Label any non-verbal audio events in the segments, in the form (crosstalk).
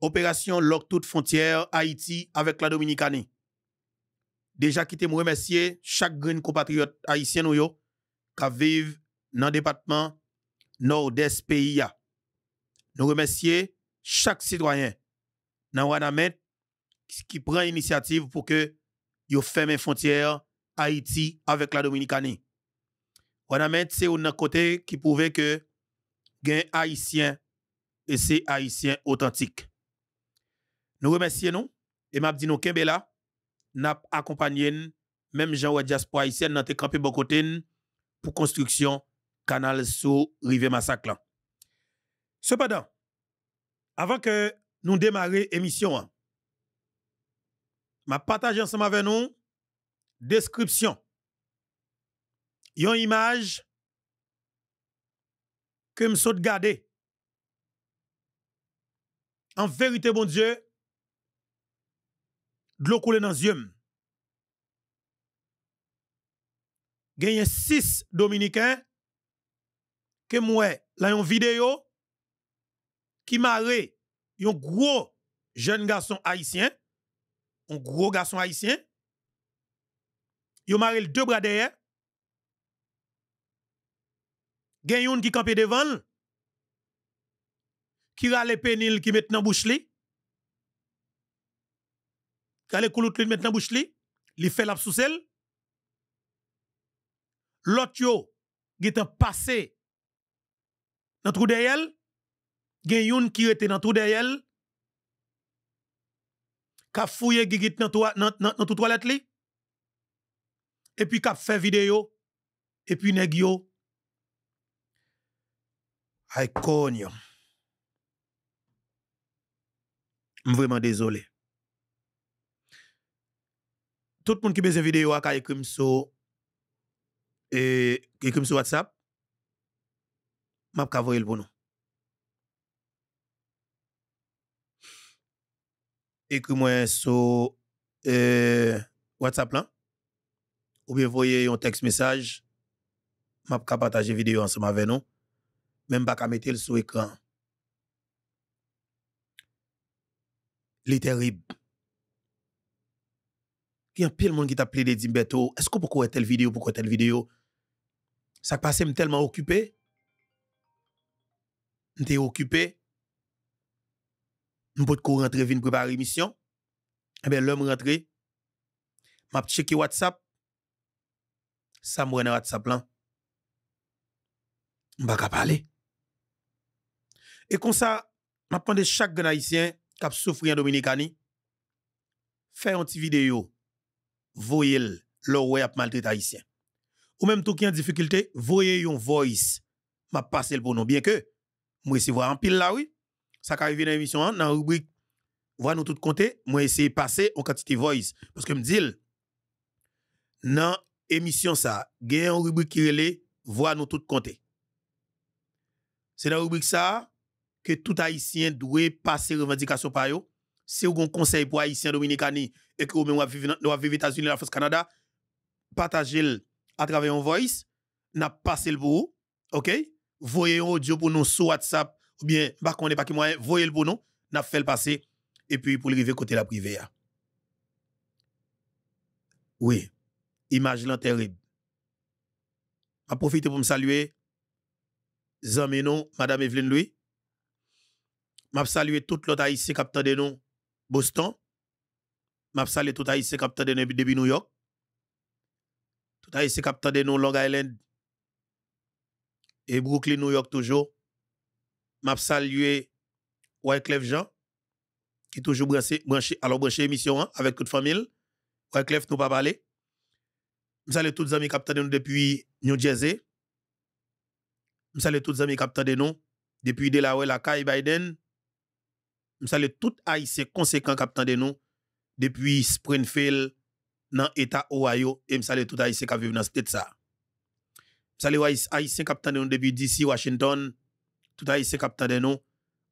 opération Lock toute frontière Haïti avec la Dominicanie. Déjà quitté me remercier chaque grand compatriote haïtien qui vivent dans le département nord-est pays. Nous remercier chaque citoyen dans qui prend initiative pour que yo ferme frontière Haïti avec la Dominicanie. Wanamet c'est un côté qui prouve que gain haïtien et c'est haïtien authentique. Nous remercions nous et m'a dit nous avons n'a accompagné même Jean ou diaspora haïtienne dans campé bon côté pour construction canal sous rivière massacre. Cependant, avant que nous démarrer émission, m'a partagé ensemble avec nous description une image que me saute garder en vérité bon Dieu de l'eau coulée dans les yeux. a 6 Dominicains que moi, là, une vidéo qui un gros jeune garçon haïtien, un gros garçon haïtien, yo le deux bras derrière, a un qui campé devant, qui les pénil qui met dans bouche li, kale koulout dans maintenant bouche li, fait la L'autre qui est passé dans trou derrière, gen yon qui était dans qui a fouillé dans tout toilette et puis qui a fait vidéo, et puis neg yo, Je Vraiment désolé. Tout moun ki beze videyo akay ekum sou e, Ekum sou WhatsApp Map kavoye l bonou Ekum wè sou e, WhatsApp lan Ou bevoye yon text message Map kapataje videyo ansou ma ve nou Mem baka metel sou ekran Li terib Li terib Il y a de monde qui t'a appelé des Dimbeto. Est-ce que pourquoi telle vidéo, pourquoi telle vidéo? Ça passait tellement occupé. M'étais occupé. peux pas rentrer vinn préparer émission. Eh bien, l'homme rentré. M'a checké WhatsApp. Ça m'ouè dans WhatsApp là. M'pa pas parler. Et comme ça, m'a demandé chaque Haïtien qui a souffert en Dominicani, fait une petite vidéo voyez le ap maltraite haïtien. Ou même tout qui en difficulté, voyez yon voice. Ma passe pour nous, Bien que, moi recevoir en pile là, oui. Ça qui arrive dans l'émission, hein, dans la rubrique, voyez nous tout compter, moi essayer de passer en quantité voice. Parce que me dit, dans l'émission ça, il y une rubrique qui relève, voyez nous tout compter. C'est dans la rubrique ça que tout haïtien doit passer revendication par yo. Si vous avez un conseil pour haïtien dominicani et que vous avez vivez aux États-Unis, la France, Canada, partagez-le à travers un voice, n'a passé le pour ok? Voyez un audio pour nous sur WhatsApp, ou bien, bah, qu'on n'est pas qui moyen, voyez le pour nous, n'a fait le passer, et puis pour le river côté la privée. Oui, image là terrible. Je profiter pour me saluer, Zamino, Madame Evelyne Louis. Je salué tout l'autre haïtien qui nous, Boston m'a salé tout haïtien qui a de depuis New York. Tout haïtien qui a de nous Long Island. Et Brooklyn, New York toujours. M'a salué Wyclef Jean, qui toujours branché, branché, alors branché émission hein, avec toute famille. Wyclef nous pas parlé. M'a salue tous les amis qui a de nous depuis New Jersey. M'a salue tous les amis qui a de nous depuis Delaware, la Kai Biden. M'a salé tout haïtien conséquent qui a de nous depuis Springfield dans l'État Ohio et me salue tout Haïtien qui vivent dans cette ça. Me salue Haïtien qui de nous depuis DC, Washington, tout Haïtien qui de nous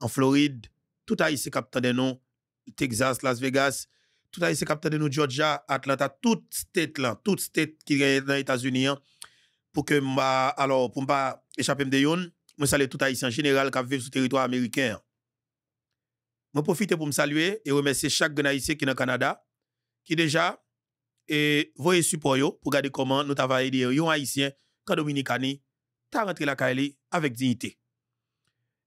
en Floride, tout Haïtien qui de nous Texas, Las Vegas, tout Haïtien qui de nous Georgia, Atlanta, toutes ces états là, ces États qui sont dans les États-Unis hein, pour que alors pour pas échapper de yon, me salue tout Haïtien en général qui vivent sur le territoire américain. Hein. Mwen profite pou m salue e we mese chak gen Aisyen ki nan Kanada ki deja e eh, voye supo yo pou gade koman nou tava edi yo yon Aisyen kan Dominika ni ta rentre la kaeli avek dinite.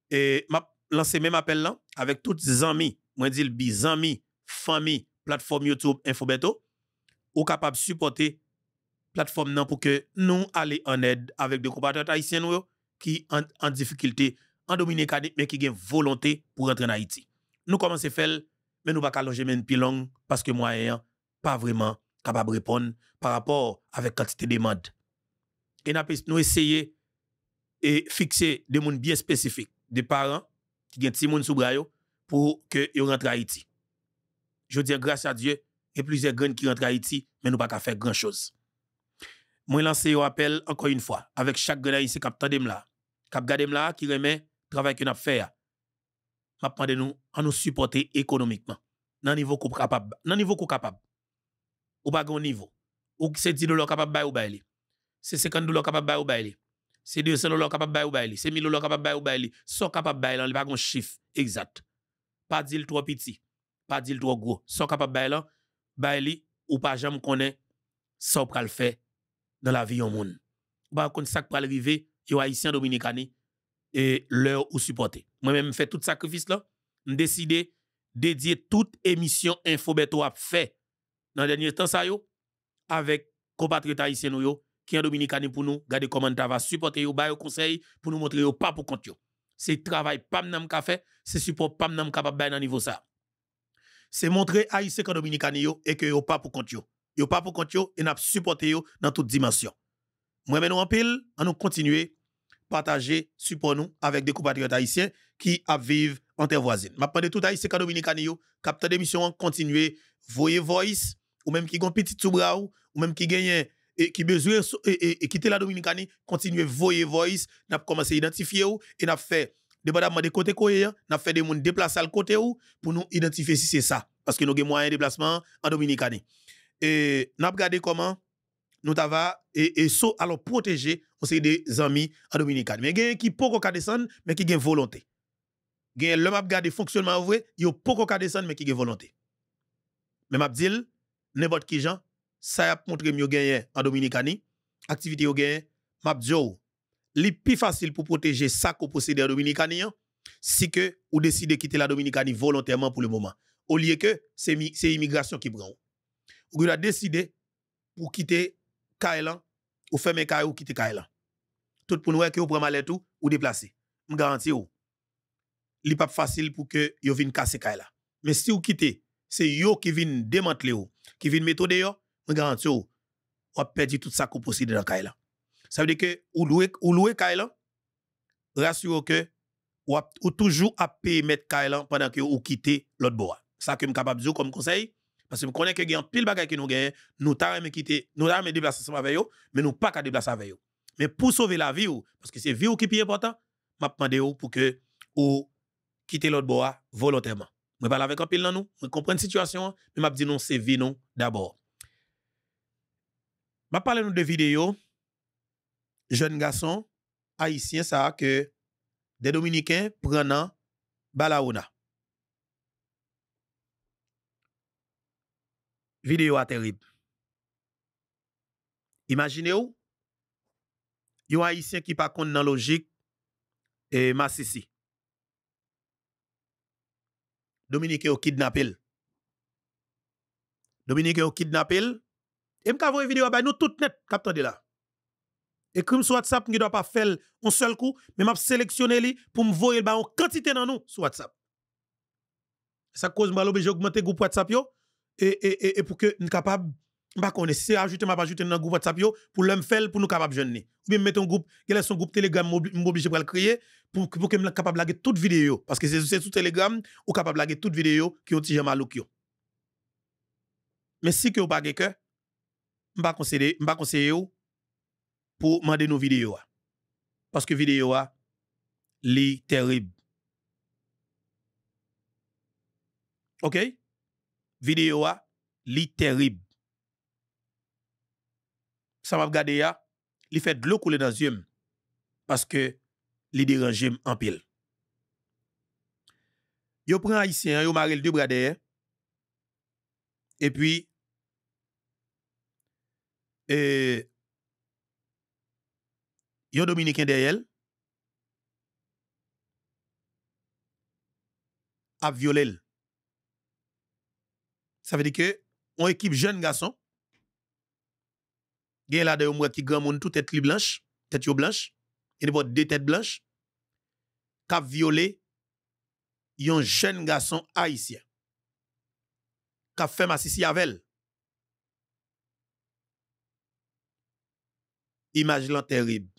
E ma lanse men apel lan avek tout zami, mwen dil bi zami, fami, platform Youtube Infobeto ou kapab supporte platform nan pou ke nou ale an ed avek de kompatert Aisyen yo ki an difikilte an Dominika ni men ki gen volonte pou rentre nan Aisyen. nous commençons à faire, mais nous ne pouvons pas allonger plus long parce que moyen pas vraiment capable de répondre par rapport avec quantité de demande. nous essayons de fixer des gens bien spécifiques, des parents qui ont des gens sous bras pour qu'ils rentrent à Haïti. Je dire, grâce à Dieu, il y a plusieurs gens qui rentrent à Haïti, mais nous ne pouvons pas faire grand-chose. Moi, lancer un appel encore une fois avec chaque ici, ici qui a là, qui a là, qui remet le travail qu'on a fait m'a nous à nous supporter économiquement dans niveau qu'on capable dans niveau qu'on capable ou pas grand niveau ou c'est 10 dollars capable bail ou bail c'est 50 dollars capable bail ou bail c'est 200 dollars capable bail ou bail c'est 1000 dollars capable bail ou capable là pas de chiffre exact pas dire trop petit pas dire trop gros sans capable de là ou pas jamais connaît ça pral faire dans la vie au monde pas comme ça pour arriver yo haïtien dominicani et l'heure ou supporter. Moi-même, fais tout sacrifice là. Je de dédier toute émission Infobeto à fait dans le dernier temps, ça yo, avec compatriotes haïtiens qui qui en Dominicani pour nous, garder comment tu vas supporter yo, bailler conseil pour nous montrer yo pas pour compte ce C'est travail pas nous ka fait, c'est support pas nam capable à dans niveau ça. C'est montrer haïtiens qui Dominicani yo et que yo pas pour compte yo. Yo pas pour compte et n'a supporter yo dans toute dimensions. Moi même en pile, on nous continuer partager, support nous avec des compatriotes haïtiens qui vivent en terre voisine. Je tout haïtien dominicain, capteur d'émission, continuez, voyez voice, ou même qui ont petit sous ou même qui gagnent et qui besoin et, quitter la Dominicanie, continuez voyez voice, n'a commencé à identifier ou et n'a fait faire des côté nous hein, n'a fait des gens déplacer le côté pour nous identifier si c'est ça parce que nous avons un déplacement en Dominicani. Et n'a regardé comment nous allons et, et so, alors protéger on des amis en Dominicaine. Mais il y a qui peut pas descendre, mais qui a volonté. Il le a l'homme qui a des vrai, il peut pas descendre, mais qui a volonté. Mais m'a dit, n'importe qui gens, ça a montré mieux gagné en Dominicaine. activité yo gagné, m'a dit, oh, li plus facile pour protéger ça qu'on possède en Dominicanie, hein, si que ou décidez quitter la Dominicaine volontairement pour le moment. Au lieu que c'est immigration qui prend. Ou a décidé pour quitter Kailan, ou ferme Kailan ou quittez Kailan. Tout pour nous, que vous prenez mal tout ou déplacer. Je garantis ou. Li n'est pas facile pour que vous vienne casser Kailan. Mais si vous quittez, c'est yo qui viennent démanteler ou, qui viennent mettre dehors, je garantis vous. a perdu tout ça qu'on possède dans Kailan. Ça veut dire que ou louez, ou louer Kailan, rassurez-vous que ou, toujours à payer mettre Kailan pendant que vous quittez l'autre bois. Ça que je suis capable de dire comme conseil, parce que je connais qu'il y a un pile bagaille que nous gagnons, nous t'arrêtons quitter, nous avons déplacer ensemble avec eux, mais nous pas qu'à déplacer avec eux. Mais pour sauver la vie, parce que c'est la vie qui est important, m'a demandé pour que ou quitter l'autre bois ah, volontairement. Je parle avec un pile dans nous, je comprends la situation, mais je dit non, c'est vie d'abord. Je parle de vidéo, jeune garçon haïtien ça que des Dominicains prenant Balaona. vidéo a terrible. Imaginez-vous, un haïtien qui pas contre dans logique et ici. Dominique est kidnappé. Dominique est kidnappé. Et m'ka une vidéo nous tout net cap de là. Et comme sur WhatsApp, ne doit pas faire un seul coup, mais m'a sélectionné li pour me voir en quantité dans nous sur WhatsApp. Ça cause au le augmenter groupe WhatsApp yo et, pour que nous capables pas qu'on essaie ajouter m'a ajouter dans groupe WhatsApp pour le faire pour nous capable jeune ou bien mettre un groupe quel est son groupe Telegram m'obliger pour le créer pour pour que capable laguer toute vidéo parce que c'est sur Telegram ou capable laguer toute vidéo qui ont déjà malouk mais si que pas cœur m'pa conseiller m'pa conseiller pour mander nos vidéos parce que vidéo a li terribles. OK vidéo a, li terrible. Ça m'a regardé là. li fait de l'eau couler dans yeux parce que li dérange en pile. Yo prend haïtien, yo marre le deux bras et puis et un dominicain derrière a violé Sa fè di ke, on ekip jen gason, gen la de yon mwè ki gwa moun tout tèt li blanj, tèt yo blanj, yon bo dè tèt blanj, ka viole yon jen gason a yisi. Ka fèm a sisi avel. Imaj lan terib.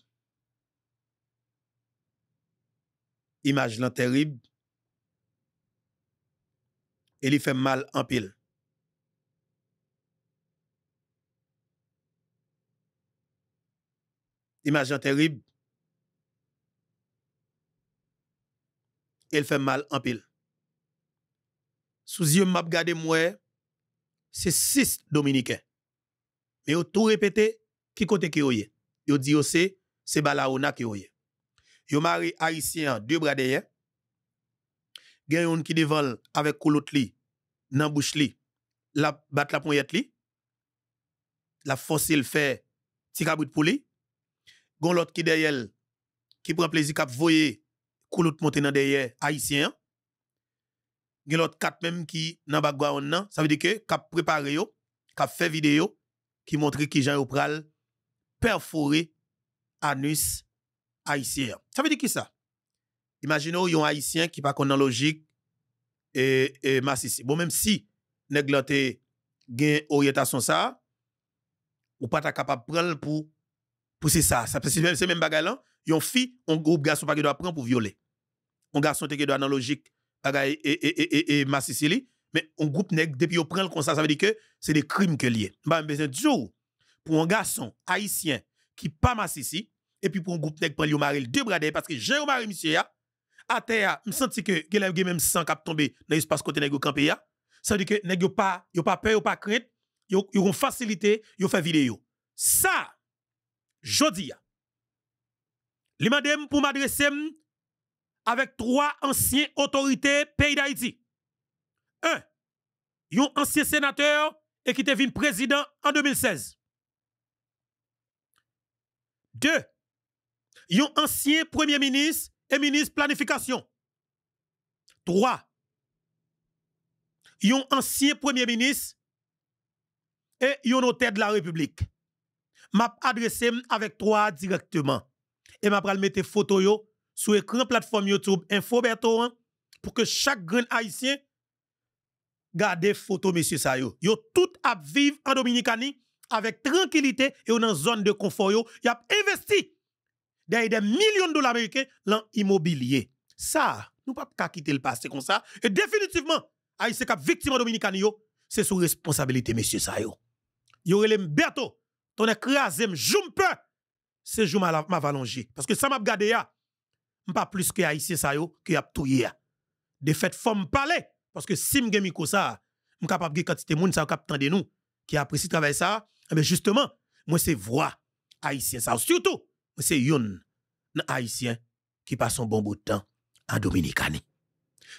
Imaj lan terib. E li fèm mal anpil. Imagine terrible. Elle fait mal en pile. Sous yeux m'a regardé moi, c'est six dominicains. Mais ont tout répété qui côté qui ont Yo dit c'est c'est Balaona qui ont Yo mari haïtien deux bras derrière. Gen qui devant avec koulot li nan bouche li. La bat la poignette li. La fossile fait petit cabout pour gon l'autre qui derrière qui prend plaisir qu'a voyer coulout monter dans derrière haïtien gon l'autre quatre même qui dans background nan ça veut dire que cap préparé, yo cap fait vidéo qui montre qui Jean pral perforer anus haïtien ça veut dire qui ça imaginons yon haïtien qui pas connaît logique et et massif. bon même si nèg gen orientation ça ou pas capable prendre pour pour c'est ça, ça c'est même bagay là, yon fi, on groupe garçon pas qui doit prendre pour violer. On garçon qui doit dans analogique bagay et et et et, et mais un groupe nèg depuis yon prend le constat, ça veut dire que c'est des crimes que lié. Bah besoin jour pour un garçon haïtien qui pas massissi et puis pour un groupe qui prend le mari deux bras parce que j'ai mari monsieur ya à terre, me senti que gelève même sang cap tomber dans l'espace côté nèg campé ya. Ça veut dire que nèg yo pas yo pas peur, yo pas crainte, yo yo facilité, yo fait vidéo. Ça Jodia. les mandem pour m'adresser avec trois anciens autorités pays d'Haïti. Un, yon ancien sénateur et qui devient président en 2016. Deux, yon ancien premier ministre et ministre planification. Trois, yon ancien premier ministre et yon notaire de la République m'a adressé avec toi directement. Et m'a pral mettre photo yo sur écran plateforme YouTube Info hein, pour que chaque grand haïtien garde photo monsieur sa yo. Yo tout à vivre en Dominicanie avec tranquillité et dans zone de confort yo, y a investi des millions de dollars américains dans l'immobilier. Ça, nous pas pas quitter le passé comme ça et définitivement haïtien cap victime en yo, c'est sous responsabilité monsieur sa yo. Yo relem Berto on a un peu, c'est jour m'a valongé. Parce que ça m'a gardé suis pas plus que haïtien ça yo, que y'a tout De fait, forme parler, parce que si m'gé comme ça, capable de quantité moun ça cap de nous, qui apprécie travail ça, mais eh ben, justement, moi c'est voix haïtien ça. Surtout, moi c'est yon, haïtien, qui passe un bon bout de temps en Dominicani.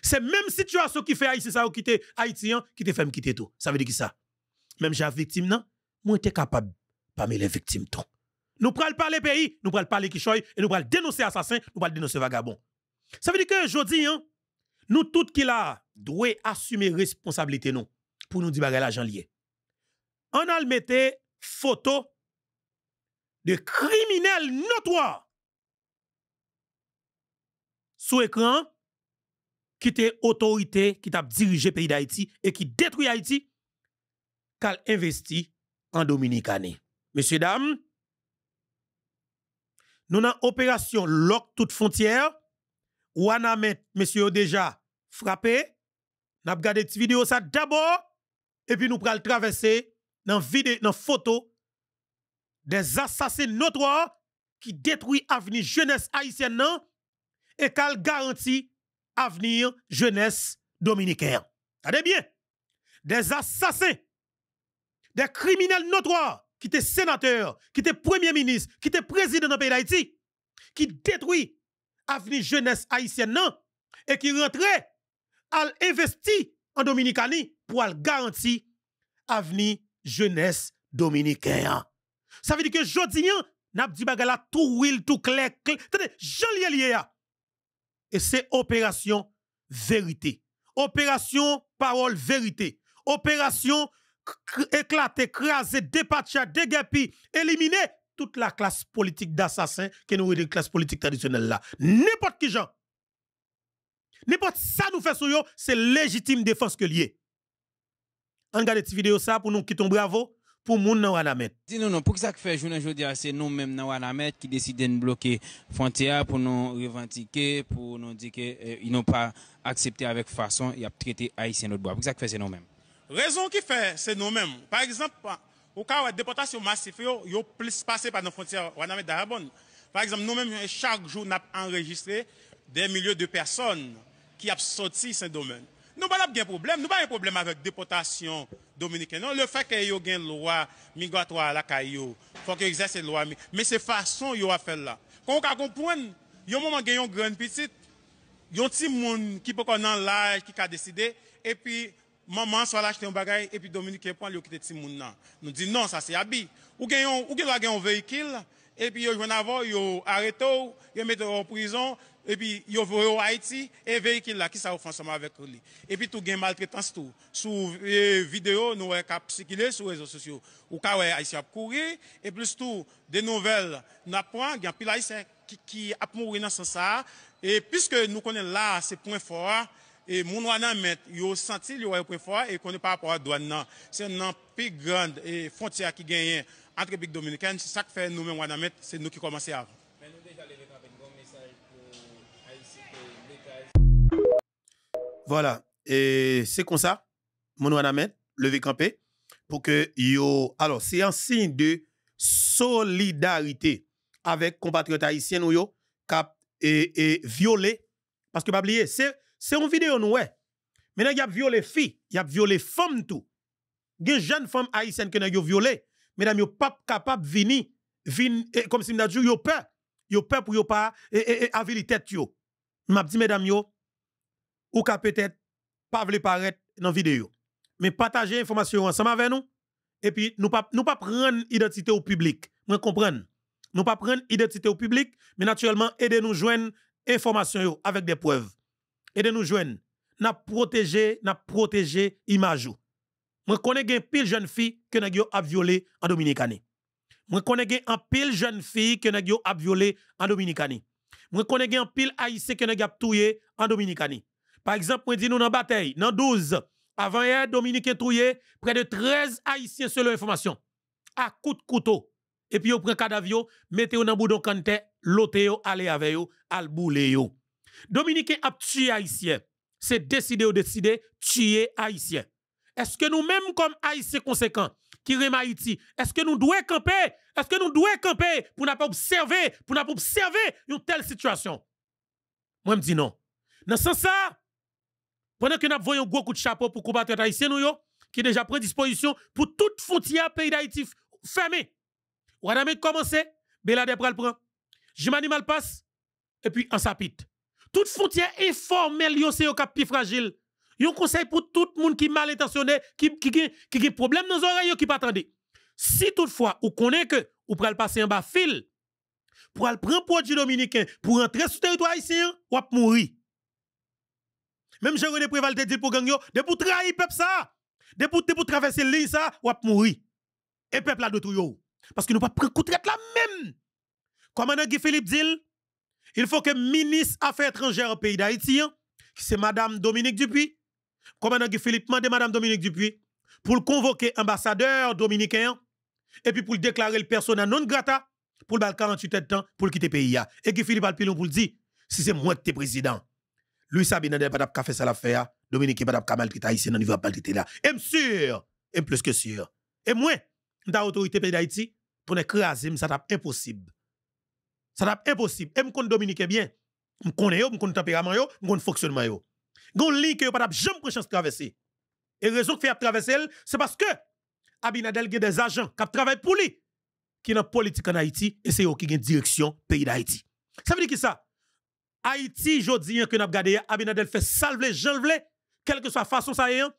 C'est même situation qui fait haïtien ça ou quitter Haïtien qui te fait me quitter tout. Ça veut dire qui ça Même j'ai victime non, moi j'étais capable parmi les victimes tout. Nous prenons parler pays, nous prenons parler Kishoy, et nous prenons dénoncer assassin, nous prenons dénoncer vagabond. Ça veut dire que aujourd'hui, hein, nous tous qui là, doit assumer responsabilité nous, pour nous dire l'argent lié. On a mettre photo de criminels notoires sous écran qui était autorité, qui t'a dirigé le pays d'Haïti et qui détruit Haïti, qu'elle investi en Dominicane. Messieurs, dames, nous avons opération lock toute frontière. Ou nous Monsieur déjà frappé. Nous avons regardé cette vidéo d'abord. Et puis nous prenons traverser dans vidéo, photo des assassins notoires qui détruisent l'avenir jeunesse haïtienne et qui garantit l'avenir jeunesse dominicaine. Regardez bien. Des assassins, des criminels notoires qui était sénateur, qui était premier ministre, qui était président dans le pays d'Haïti, qui détruit l'avenir jeunesse haïtienne, et qui rentrait, à investir en Dominicanie pour garantir l'avenir jeunesse dominicaine. Ça veut dire que Jodian hein, n'a dit bagala tout will, tout clair, Jean hein. Et c'est opération vérité. Opération parole vérité. Opération éclater, craser, dépatcher, déguerpir, éliminer toute la classe politique d'assassins qui nous la classe politique traditionnelle là. N'importe qui gens. N'importe ça nous fait sur c'est légitime défense que lié. En regarde cette vidéo ça pour nous quitter, bravo pour moun nan Wanamet. dis non, pour ça que fait journée aujourd'hui, c'est nous mêmes Wanamet qui décidons de bloquer frontière pour nous revendiquer, pour nous dire qu'ils euh, n'ont pas accepté avec façon et a traité haïtien notre bois. Pour ça que fait c'est nous mêmes. Rezon ki fè, se nou mèm. Par exemple, ou ka wè depotasyon masif yo, yo plis pase pa nan frontiyan wana mè Darabon. Par exemple, nou mèm, chak joun ap enregistre den milyon de person ki apsoti sen domen. Nou ban ap gen problem, nou ban yon problem avèk depotasyon Dominikè. Non, le fè ke yo gen lwa migratoi la kayo, fòk yo exerse lwa, mè se fason yo a fè la. Kon wè ka kompwen, yo mèman gen yon gren piti, yon ti moun ki pokon nan laj ki ka deside, e pi... Manman sa lache te yon bagay, epi Dominique Kepon li non, yo kite ti moun nan. Nou di nan, sa se yabi. Ou gen yon, ou gen la gen yon veyikil, epi yo jwen avon, yo areto, yo mette yo ou prizon, epi yo vore ou Haiti, e veyikil la ki sa ou fansama avek ou li. Epi tou gen malte tan stou. Sou eh, video nou e ka psikile, sou rezo sosyo. Ou ka we a isi ap kouri, epi stou, de nouvel nou ap pran, gen pil a isi ki ap mou re nan san sa, epi ske nou konen la se poun fòr, et moun wana met yo senti yo point fort et connaît par rapport à douane c'est nan plus grande et frontière qui gagne entre République dominicaine c'est ça que fait nous même met c'est nous qui commençons à voilà et c'est comme ça moun met levé campé pour que yo alors c'est un signe de solidarité avec compatriotes haïtiens ou yo cap et, violé parce que pas oublier c'est c'est une vidéo nous ouais. Mais il y a violé fille il y a violé femme tout. une jeune femme haïtienne que yo violé, mesdames yo pas capable venir eh, comme si m'a dit yo peur. Yo peur pour yo pas et eh, eh, la tête yo. M'a dit mesdames yo ou peut-être pas vle paraître dans vidéo. Mais partagez information ensemble avec nous et puis nous pas nous pas prendre identité au public. Moi comprendre. Nous pas prendre identité au public, mais naturellement aidez nous joindre information avec des preuves et de nous joindre. N'a protégé, n'a protéger l'image. Je connais gen pile jeune fille que n'a a violé en Dominicani. Moi connais gen en pile jeune fille que n'a a violé en Dominicanie. Je connais gen pile haïtien que n'a a en Dominicanie. Par exemple, on dit nous dans bataille, dans 12 avant hier Dominicain touye près de 13 haïtiens selon information. À coup de couteau et puis on prend cadavre, mettez dans boudon canter, l'oté allez avec vous, Dominique a tué Haïtien. C'est décidé ou décider tuer Haïtien. Est-ce que nous-mêmes, comme Haïtiens conséquent, qui riment Haïti, est-ce que nous devons camper? Est-ce que nous devons camper pour ne pas observer, pour ne pas observer une telle situation? Moi, je dis non. Dans ce sens, pendant que nous avons un gros coup de chapeau pour combattre les Haïtiens, nous, qui déjà déjà disposition pour toute frontière pays d'Haïti fermée. Ou commencé, Belade pral prend. Jimani mal passe, et puis en sapite. Toute frontière informelle, c'est au cap plus fragile. un conseil pour tout le monde qui mal intentionné, qui a qui problème dans les oreilles, qui pas attendez. Si toutefois, vous connaît que ou pral passer en bas fil, pour aller prendre produit dominicain, pour entrer sur le territoire haïtien, vous pouvez mourir. Même Jérôme Préval te dit pour gang yo, de pour trahir peuple ça, de pour, traverser l'île ça, vous pouvez mourir. Et peuple a de tout yo. Parce que nous pas prendre coup traite la même. Comme Guy Philippe dit, il faut que ministre Affaires étrangères au pays d'Haïti, hein, c'est Madame Dominique Dupuis, commandant Philippe demande Madame Dominique Dupuis, pour le convoquer ambassadeur dominicain, et puis pour le déclarer le persona non grata, pour le 48 heures de temps, pour le quitter le pays. Hein. Et Guy Philippe Alpilon pour le dire, si c'est moi qui suis président, lui ça n'a pas fait ça l'affaire, Dominique n'a pas maltraité maltraiter Haïti, il il va quitter là. Et sûr, et plus que sûr. Et moi, dans l'autorité pays d'Haïti, pour écraser, ça tape impossible. Ça n'est impossible. Et Dominique est bien. Je connais, je connais tempérament, je connais fonctionnement. Yo. Gon lien que yo pas jamais prendre chance traverser. Et raison que fait traverser, c'est parce que Abinadel a des agents qui travaillent pour lui qui dans politique en Haïti et c'est eux qui une direction pays d'Haïti. Ça veut dire qui ça Haïti jodi hein, que Abinadel fait salver Jean veux, quelle que soit la façon ça est hein.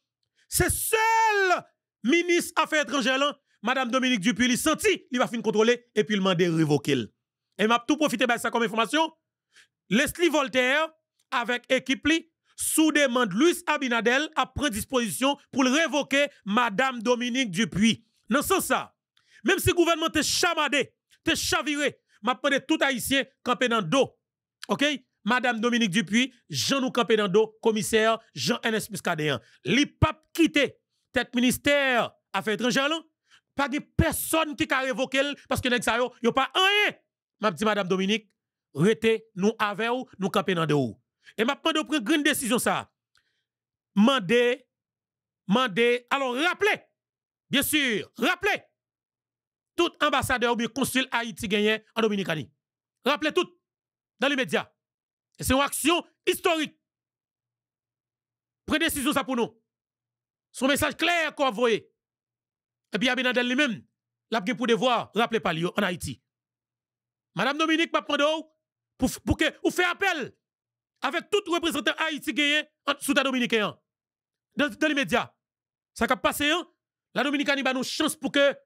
c'est seul ministre affaires étrangères Mme madame Dominique Dupuy il senti il va finir contrôler et puis il m'a révoquer et m'a tout profité de ça comme information. Leslie Voltaire, avec léquipe li, sous demande Luis Abinadel, a pris disposition pour révoquer Madame Dominique Dupuis. Dans ce sens, ça, même si le gouvernement te chamadé, te chaviré, m'a tout haïtien campé dans dos. OK? Madame Dominique Dupuis, Jean nous campé dans dos, commissaire Jean NS Muscadean. Les papes quitté tête ministère affaires étrangères pas de personne qui a révoqué parce que nest pas rien m'a dit madame Dominique, rete nous avec ou nous camper dans ou Et m'a demandé prendre grande décision ça. Mande, mandez alors rappelez bien sûr, rappelez tout ambassadeur ou bien consul Haïti gagné en Dominicanie. Rappelez tout dans les médias. c'est une action historique. Prenez décision ça pour nous. Son message clair qu'on a envoyé. Et puis Abinadel lui-même, l'a pour devoir rappeler lui en Haïti. Madame Dominique Papando, pour, pour que vous faites appel avec tout représentant Haïti haïtiens sous hein, hein, la Dominique. Dans, dans les médias. Ça passe, passé, la Dominicaine a une chance pour que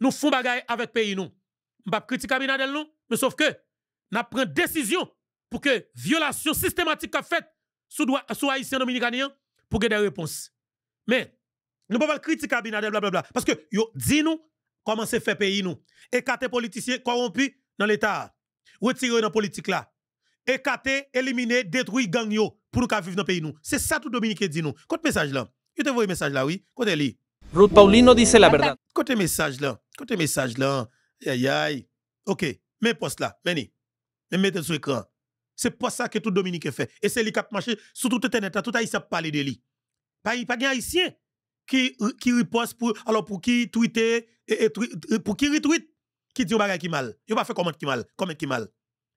nous fassions bagaille avec le pays. Nous ne critiquer Abinadel, non, mais sauf que nous prenons une décision pour que violation systématique soit faite sous, sous Haïtien dominicain hein, pour que des réponses. Mais nous ne pouvons pas critiquer Abinadel, blablabla. Parce que yo, dit nous comment c'est fait pays nous. les politiciens corrompus dans l'État, retirer dans la politique là, écarter, éliminer, détruire gang yo pour nous vivre dans le pays nous. C'est ça tout Dominique dit nous. Côté message là. Je te vois message là, oui. Côté li. Ruth Paulino dit la verdad. Côté message là. Côté message là. Aïe aïe. OK, mes poste là, meni. Mais mettez sur écran. C'est pas ça que tout Dominique fait. Et c'est lui qui a marché sur tout internet, tout haïtien parle de lui. Pas pas haïtien qui qui pour alors pour qui tweeter et, pour qui retweet qui dit au bagage qui mal. Il pas fait comment qui mal, comment qui mal.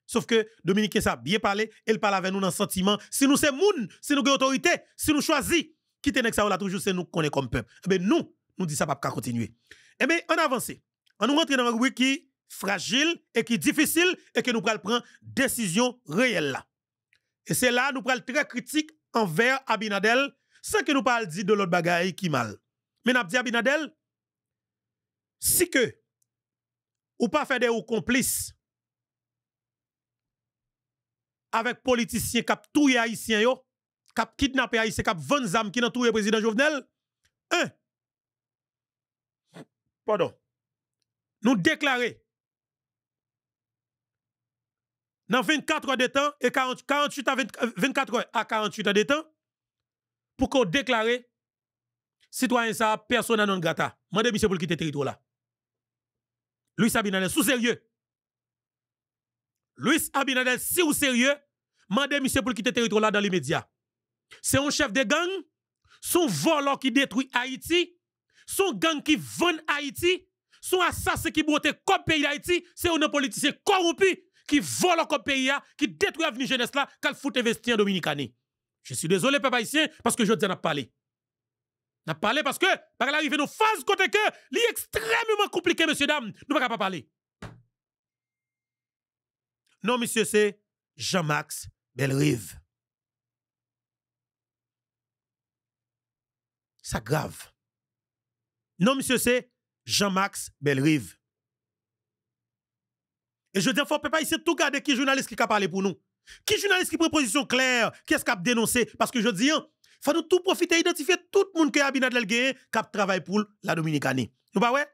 Sauf que Dominique ça bien parlé, il parle avec nous dans le sentiment. Si nous sommes moun, si nous avons autorité, si nous choisissons, qui te là toujours, c'est nous qu'on est comme peuple. Eh bien, nous, nous disons ça pas continuer. Eh bien, on avance. On nous rentre dans un groupe qui fragile et qui difficile et que nous prenons prendre décision réelle Et c'est là nous prenons très critique envers Abinadel sans que nous dit de l'autre bagaille qui mal. Mais nous dit Abinadel, si que ou pas faire des complices avec politiciens qui touye les yo, qui kidnappé haïtiens, qui vendre zam qui le président Jovenel. Un. Pardon. Nous déclarer dans 24 heures de temps et 40, 48 à 24 heures à 48 heures de temps pour qu'on déclare citoyen ça persona non grata. Mandez monsieur pour quitter territoire là. Louis Abinadel, sous sérieux. Louis Abinadel, si ou sérieux, mandez monsieur pour quitter le territoire là dans les médias. C'est un chef de gang, son volant qui détruit Haïti, son gang qui vend Haïti, son assassin qui bote comme pays d'Haïti, c'est un politicien corrompu qui vole comme pays, qui détruit l'avenir jeunesse là, qu'elle fout investir en Je suis désolé, papa haïtien, parce que je dis pas parler. N'a parlé parce que, par l'arrivée, nos phase côté que, est extrêmement compliqué, monsieur dames. Nous ne pouvons pas parler. Non, monsieur, c'est Jean-Max Belrive. Ça grave. Non, monsieur, c'est Jean-Max Belrive. Et je dis, faut pas ici tout garder qui journaliste qui a parlé pour nous. Qui journaliste qui prend position claire, qui est-ce qui a dénoncé? Parce que je dis, hein, faut nous tout profiter identifier tout le monde qui a Abinadel qui travaille pour la Dominicanie. Nous pas ouais?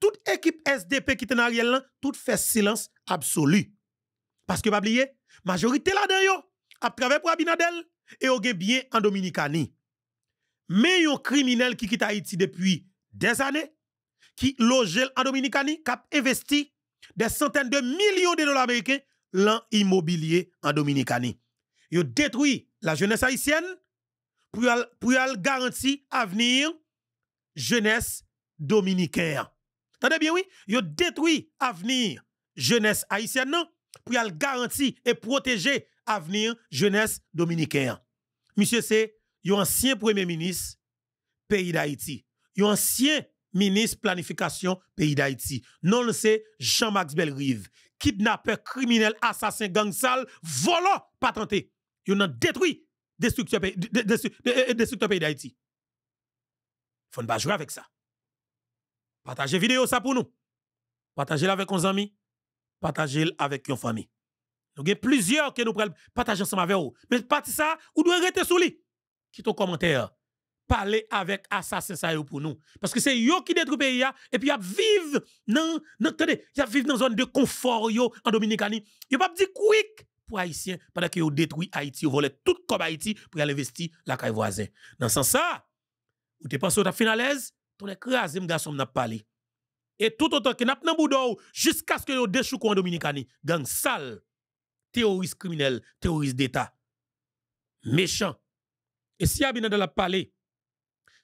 Toute équipe SDP qui est en là, tout fait silence absolu. Parce que pas oublier, majorité là-dedans yo a travaillé pour Abinadel et au bien en Dominicanie. Mais yon criminel qui quitte Haïti depuis des années qui loge en Dominicanie, qui a investi des centaines de millions de dollars américains l'immobilier en Dominicanie. Ils détruit la jeunesse haïtienne, pour pour garantir avenir jeunesse dominicaine. Tendez bien oui, vous détruit avenir jeunesse haïtienne non pour garantir et protéger avenir jeunesse dominicaine. Monsieur c'est un ancien premier ministre pays d'Haïti, un ancien ministre planification pays d'Haïti. Non c'est Jean-Max Belrive, kidnappeur, criminel, assassin, gang sale, volant, patenté. Vous a détruit destructeur euh, pays d'Haïti. Faut ne pas jouer avec ça. Partagez vidéo ça pour nous. Partagez-la avec nos amis. Partagez-la avec une famille. Nous avons plusieurs que nous prenons. partager ensemble avec vous. Mais parti ça, vous devez rester sous lui. Quitte au commentaire. Parlez avec assassin ça pour nous. Parce que c'est eux qui détruisent le pays. Et puis, ils vivent dans, dans une zone de confort yo, en Dominicanie. Ils ne pas dire quick pour Haïtiens pendant que vous détruit Haïti, vous volez tout comme Haïti pour aller investir la caille voisin. Dans ce sens, vous pensez que vous à l'aise, ton écrasé, garçon, n'a parlé. Et tout autant que n'a pas jusqu'à ce que vous déchoukou en Dominicani, gang sale, terroriste criminel, terroriste d'État, méchant. Et si vous de la parlé,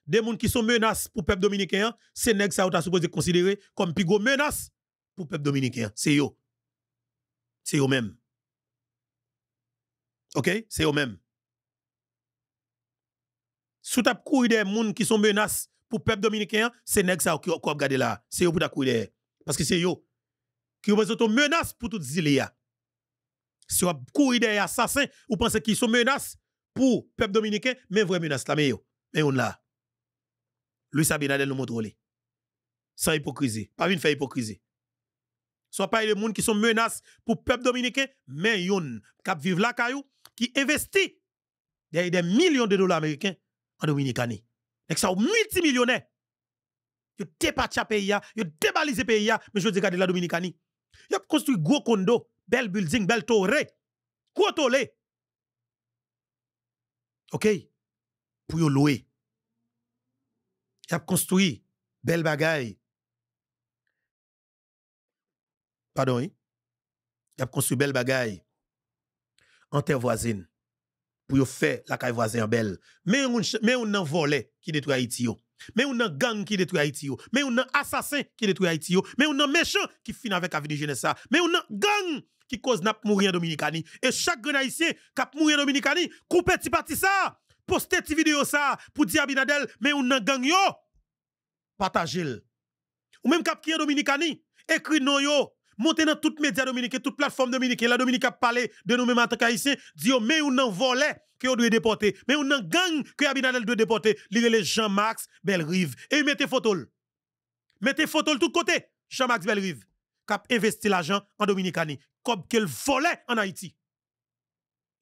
des gens qui sont menaces pour le peuple dominicain, c'est nèg ça ou supposé considérer comme plus menace pour le peuple dominicain. C'est eux. C'est eux-mêmes. OK, c'est eux-mêmes. Sous tap couille des gens qui sont menaces pour le peuple dominicain, c'est nèg ça qui regarder là, c'est eux pour tap parce que c'est eux qui représentent menace pour toute îles là. Si vous couille des assassins, vous pensez qu'ils sont menaces pour le peuple dominicain, mais vrai menace là mais yo, mais on là. Lui Abinader nous montre sans hypocrisie, pas une faire hypocrisie soit pas les gens qui sont menaces pour le peuple dominicain, mais yon, kap vivre la kayou? qui investit des, millions de dollars américains en Dominicanie. Donc ça, multimillionnaire. Yo dépacha pays, yo débalisé pays, mais je dis de la Dominicanie. a construit gros condo, bel building, bel torre, gros tolé. OK? Pour yo louer. a construit bel bagay. Pardon, hein? a construit bel bagay en terre voisine pour faire la caille voisine belle. Mais on mais on en volé qui détruit Haïti Mais on a gang qui détruit Haïti Mais on a assassin qui détruit Haïti Mais on a méchant qui finit avec avenir jeunesse Mais on a gang qui cause Nap mourir en Dominicani et chaque grand haïtien qui mourir en Dominicani coupe petit parti ça poste petit vidéo ça pour dire à Binadel, mais on a gang yo partagez ou même cap qui en Dominicani écrit non yo Montez dans toutes les médias dominicains, toutes les plateformes dominicaines. La Dominique a parlé de nous-mêmes en tant qu'haïtiens. Dit, mais on en volet que on doit déporter. Mais on en gang que Abinadel doit déporter. Lire les Jean-Max rive Et mettez photos, Mettez photos de tous côtés. Jean-Max Bellerive. Cap investi l'argent en Dominicanie. Comme qu'elle volait en Haïti.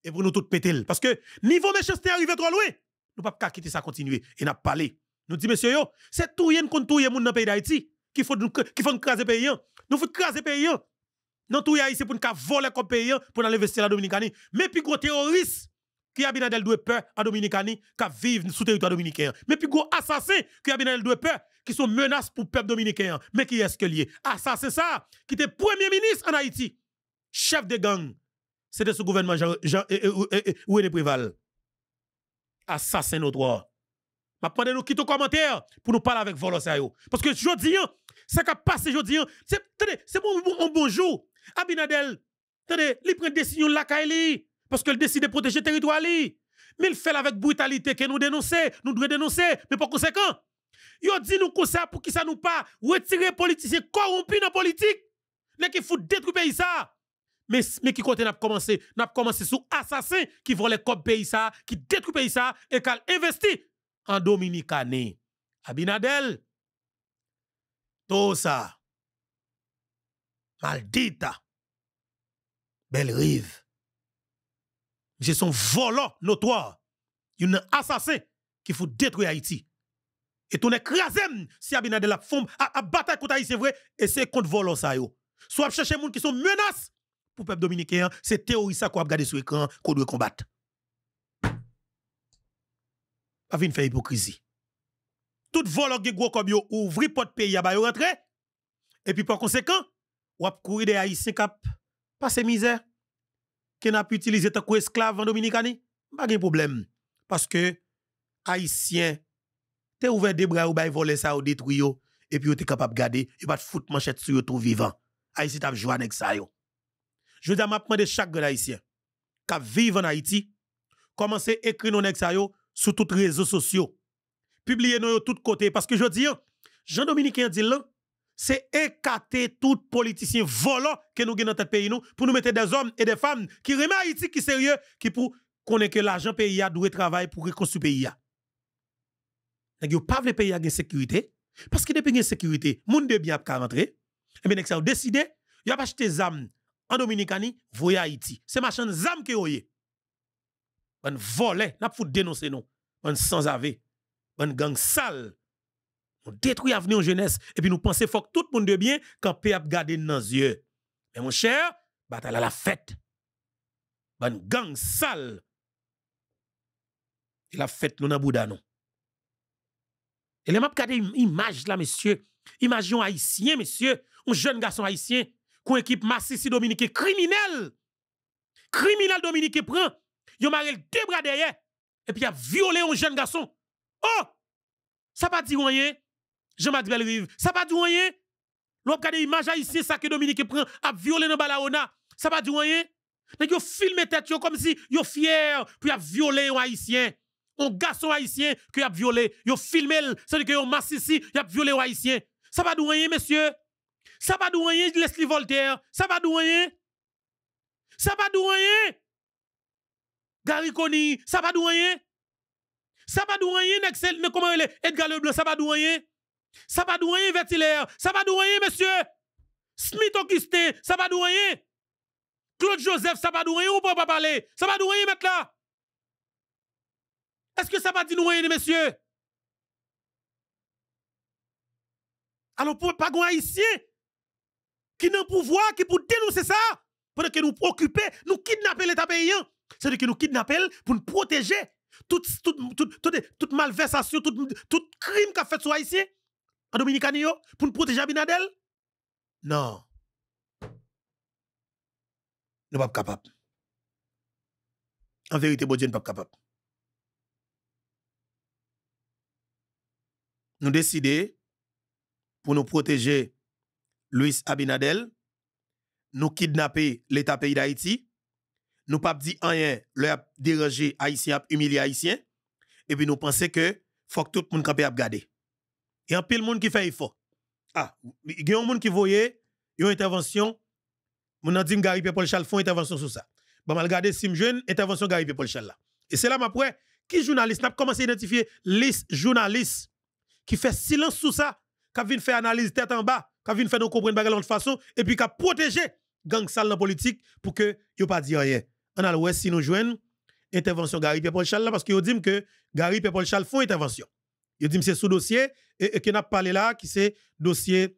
Et pour nous tout péter. Parce que niveau méchanceté arrivé trop loin. Nous ne pouvons pas quitter ça continuer. Et n'a parlé. Nous disons, monsieur, c'est tout rien contre tout yen dans le pays d'Haïti qui font qui font craser paysan. Nous faut craser paysan. Nous tout ici pour nous voler comme paysan pour aller investir la Dominicanie. Mais puis gros terroristes qui a bien doit peur en Dominicanie qui vivent sous territoire dominicain. Mais puis gros assassins qui a bien doit peur qui sont menaces pour le peuple dominicain. Mais qui est-ce que lié Assassin ça qui était premier ministre en Haïti, chef de gang. C'était ce gouvernement Jean, il est eh, eh, eh, Préval. Assassin notoire. Ma nous quitte au commentaire pour nous parler avec Volosayo. Parce que je dis, hein, ça qui a passé aujourd'hui, hein. c'est bon, un bonjour. Abinadel, tenez, il prend décision la Kaili parce qu'il décide de protéger le territoire. Mais il fait avec brutalité que nous dénoncer, nous devons dénoncer, mais par conséquent, il dit nous comme ça pour qui ça nous pas retirer politiciens corrompus dans la politique. Mais qui détruire pays ça. Mais, mais qui côté n'a commencé? N'a commencé sous assassins qui vole les pays ça, qui détruisent pays ça et qui investit en Dominicané Abinadel, ça, Maldita. Belle rive. Ils son volant notoire. Il un assassin qui faut détruire Haïti. Et ton écrasem, si Abinade la fombe, à, bataille contre Haïti, c'est vrai, et c'est contre volant ça yo. Soit chercher gens qui sont menaces pour le peuple dominicain, c'est théorie ça qu'on a gardé sur l'écran qu'on doit combattre. Pas une faire hypocrisie tout volok qui gros comme yo ouvri pot pays ba yo rentre et puis par conséquent ou ap courir des haïtiens kap passer misère qui n'a pas utilisé tant esclave en dominicani pas de problème parce que haïtien ont ouvert des bras ou bay voler ça ou yo et puis ou t'es capable garder et pas de foutre manchette sur yo tout vivant haïtien joué avec ça yo je dis à de chaque haïtien qui vit en Haïti à écrire sur tous les réseaux sociaux publié tous tout côté. Parce que je veux dire, Jean-Dominique dit là, c'est écater tout politicien volant que nous avons dans notre pays pour nous mettre des hommes et des femmes qui remettent Haïti qui sérieux, qui pour ait que l'argent pays a doit travailler pour reconstruire pays a. Donc, pas le pays a de sécurité, parce que depuis une sécurité, monde de bien eh a rentrer, et bien, ça décidé, il a acheté des armes en Dominicanie, voyez Haïti. C'est machin zam que vous On vole, n'a pas dénoncer nous. On sans avis un gang sale. On détruit l'avenir en jeunesse. Et puis nous pensons faut que tout le monde de bien quand peut peut garder dans les yeux. Mais mon cher, bataille la fête. une gang sale. la fête nous dans Bouddha non. Et les m'a image là messieurs, Imagine un haïtien messieurs, un jeune garçon haïtien qu'on équipe massissi dominique criminel. Criminel dominique prend, a marré deux bras derrière et puis a violé un jeune garçon. Oh! Ça pas dit rien. Jean-Madrel Rive, ça pas dit rien. qui a image haïtienne ça que Dominique prend a violer dans balaona, ça pas dit rien. Nèg yo filme tête comme si yo fier puis a violé un haïtien. Un garçon haïtien qui a violé, yo filme c'est que yo masse ici, y a violé un haïtien. Ça pas dit rien monsieur. Ça pas dit rien Leslie Voltaire, ça pas dit rien. Ça pas dit rien. Gariconi, ça pas dit rien ça va Excel, mais comment il est, Edgar Leblanc, ça va rien. Ça va rien, Vertilaire, ça va rien, monsieur. Smith Augustin, ça va rien. Claude Joseph, ça va nous on peut pas parler. Ça va douanier, mettre là. Est-ce que ça va rien, Monsieur? Alors, pour pas qu'on haïtien qui n'a pouvoir, qui pour dénoncer ça, pour que nous préoccuper, nous kidnapper l'État paysan, c'est-à-dire que nous kidnappons pour nous protéger toute, malversation, tout, crime qu'a fait sur Haïtien, en Dominicanie, pour nous protéger Abinadel? Non. Nous ne sommes pas capables. En vérité, nous ne sommes pas capables. Nous décidons, pour nous protéger Luis Abinadel, nous kidnapper l'État pays d'Haïti, nous pas dit rien, le déranger haïtien, humilier haïtien, et puis nous pensons que faut que tout le monde campe à regarder. Et un pile monde qui fait effort. Ah, il y a un monde qui voyait une intervention, mon dit Gary Paul fait une intervention sur ça. Bon, mal regarder si jeune intervention Gary Paul Chal là. Et c'est là que qui journaliste n'a commencé à identifier les journalistes qui fait silence sur ça, qui viennent faire analyse tête en bas, qui viennent faire nous comprendre de façon et puis qui protéger gang sale dans politique pour que yo pas dire rien on a l'ouest si nous jouons intervention Gary Pierre parce Charles parce yo dit que Gary Pierre fait Charles font intervention. Yo dit c'est sous dossier et, que n'a parlé là qui c'est dossier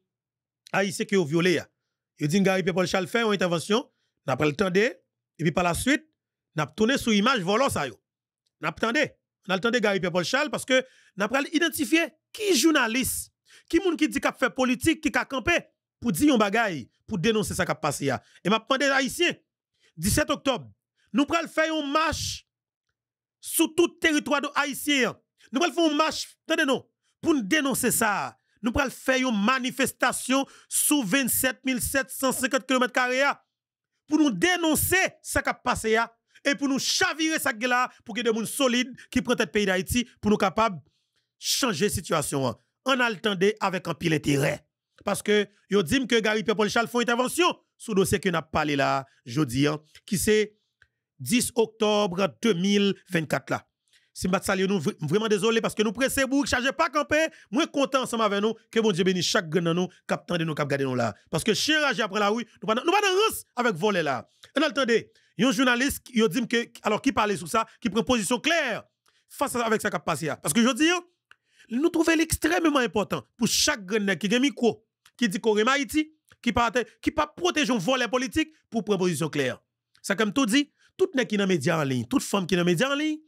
haïtien qui est violé. Yo dit Gary Pierre fait une intervention, n'a pas le et puis par la suite n'a tourné sur image volant ça yo. N'a attendé, on a Gary Pierre parce que n'a pas identifié qui journaliste, qui monde qui dit qu'a fait politique, qui a campé pour dire un bagaille, pour dénoncer ça qui a passé Et m'a demandé haïtien 17 octobre nous prenons faire une marche sur tout le territoire de Haïtien. Nous prenons faire une marche, attendez-nous, pour nous dénoncer ça. Nous prenons faire une manifestation sur 27 750 km pour nous dénoncer ce qui a passé et pour nous chavirer ça là pour que des gens solides qui prennent le pays d'Haïti pour nous capables de changer la situation. en attendant, avec un pile intérêt. Parce que, yo dit que Gary Pepolchal fait une intervention sur le dossier que n'a parlé là, jeudi, hein, qui c'est 10 octobre 2024 là. Si je nous vraiment désolé parce que nous pressons pour charger pas camper, moins content ensemble avec nous que bon Dieu bénisse chaque grand nous cap tendre nous cap gade nous là parce que chien rage après la oui, nous pas nous pas avec voler là. Et attendez, un journaliste qui dit que alors qui parlait sur ça, qui prend position claire face à avec ça qui passé parce que je dis nous trouvons l'extrêmement important pour chaque grand qui a micro qui dit qu'on Haïti, qui pas qui pas protéger un volet politique pour prendre position claire. Ça comme tout dit tout nèg qui dans média en ligne, toute femme qui dans média en ligne,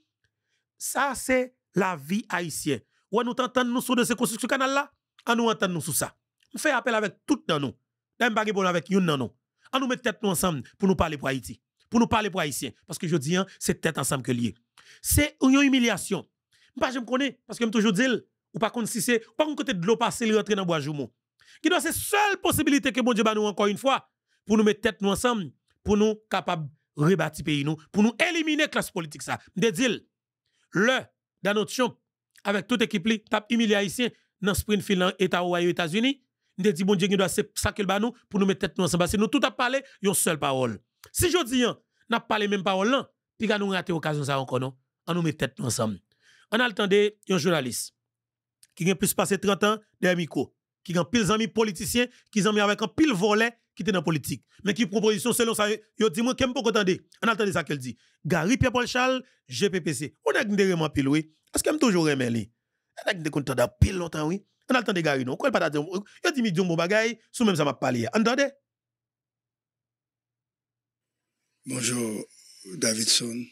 ça c'est la vie haïtienne. Ouais, nous t'entendons nous sur de ces constructions canal là, on ah, nous entendons nous sur ça. On fait appel avec tout dans nous. Même pas bon avec une dans ah, nous. On nous met tête nous ensemble pour nous parler pour Haïti, pour nous parler pour haïtien parce que je dis hein, c'est tête ensemble que lié. C'est une humiliation. Pas je me connais parce que me toujours dire, ou pas contre si c'est pas un côté de l'eau passer rentrer dans bois jumeau. Qui doit c'est seule possibilité que bon Dieu nous encore une fois pour nous mettre tête nous ensemble pour nous capables rebâtir pays nous, pour nous éliminer la classe politique ça. De dire, le, dans notre champ, avec toute équipe, li, tap humilié haïtien, dans Springfield, État ou États-Unis, nous dit, bon Dieu, nous doit ça le nous, pour nous mettre tête ensemble. Parce que nous tout à parler, une seule parole. Si je dis, hein, n'a pas les mêmes paroles là, hein, puis nous raté l'occasion ça encore non, on nous met tête nous ensemble. On a un journaliste qui a plus passé 30 ans derrière Miko, qui a pile amis politiciens, qui ont mis avec un pile volet qui était dans la politique. Mais qui proposition, selon ça, yo dit, moi, qu'est-ce que vous On entend ça qu'elle dit. Gary Pierre-Paul Charles, GPPC. On a gagné piloué pile, oui. Est-ce qu'elle toujours aimé, lui? On a gagné content pile longtemps, oui. On attendait Gary, non. Quoi, pas y Yo dit, midi, bon bagay, sous même ça m'a parlé. Entendez? Bonjour, Davidson.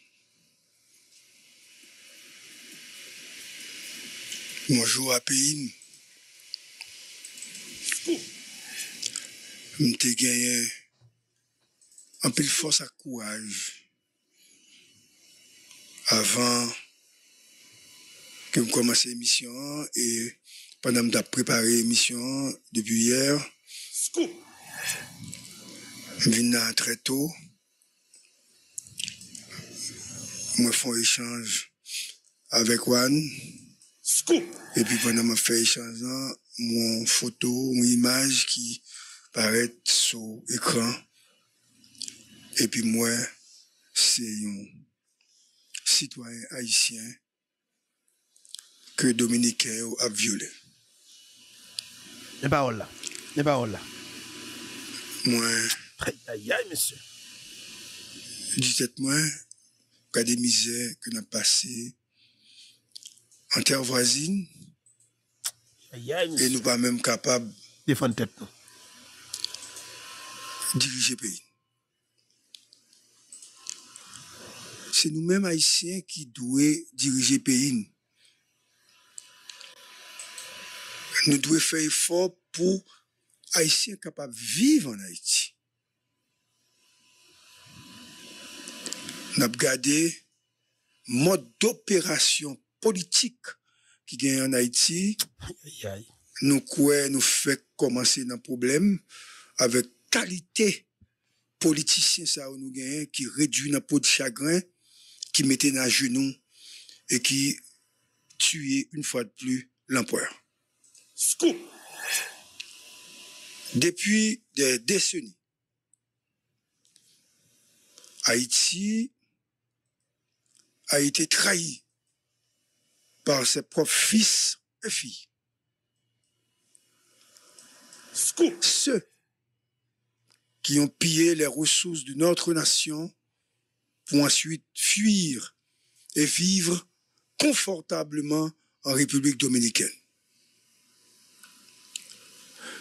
Bonjour, API suis gagné peu de force de courage avant que je commence l'émission et pendant que j'ai préparé l'émission depuis hier, je suis venu très tôt. Je fais un échange avec Juan. Et puis pendant que je fait mon photo, mon image qui paraître sur l'écran. Et puis moi, c'est un citoyen haïtien que Dominique a violé. Les pas là. Les paroles là. Moi. Aïe, aïe, monsieur. Dites-moi, qu'à des misères que nous passées en terre voisine. Aïe, aïe, Et nous pas même capables. Défendre tête, diriger pays. C'est nous-mêmes haïtiens qui devons diriger pays. Nous devons faire effort pour haïtiens capables de vivre en Haïti. Nous avons gardé mode d'opération politique qui gagne en Haïti. Nous quoi nous fait commencer dans problème avec qualité politicien ça qui réduit la peau de chagrin, qui mettait à genou et qui tuait une fois de plus l'empereur. Scoop. Depuis des décennies, Haïti a été trahi par ses propres fils et filles. Scoop qui ont pillé les ressources de notre nation pour ensuite fuir et vivre confortablement en République dominicaine.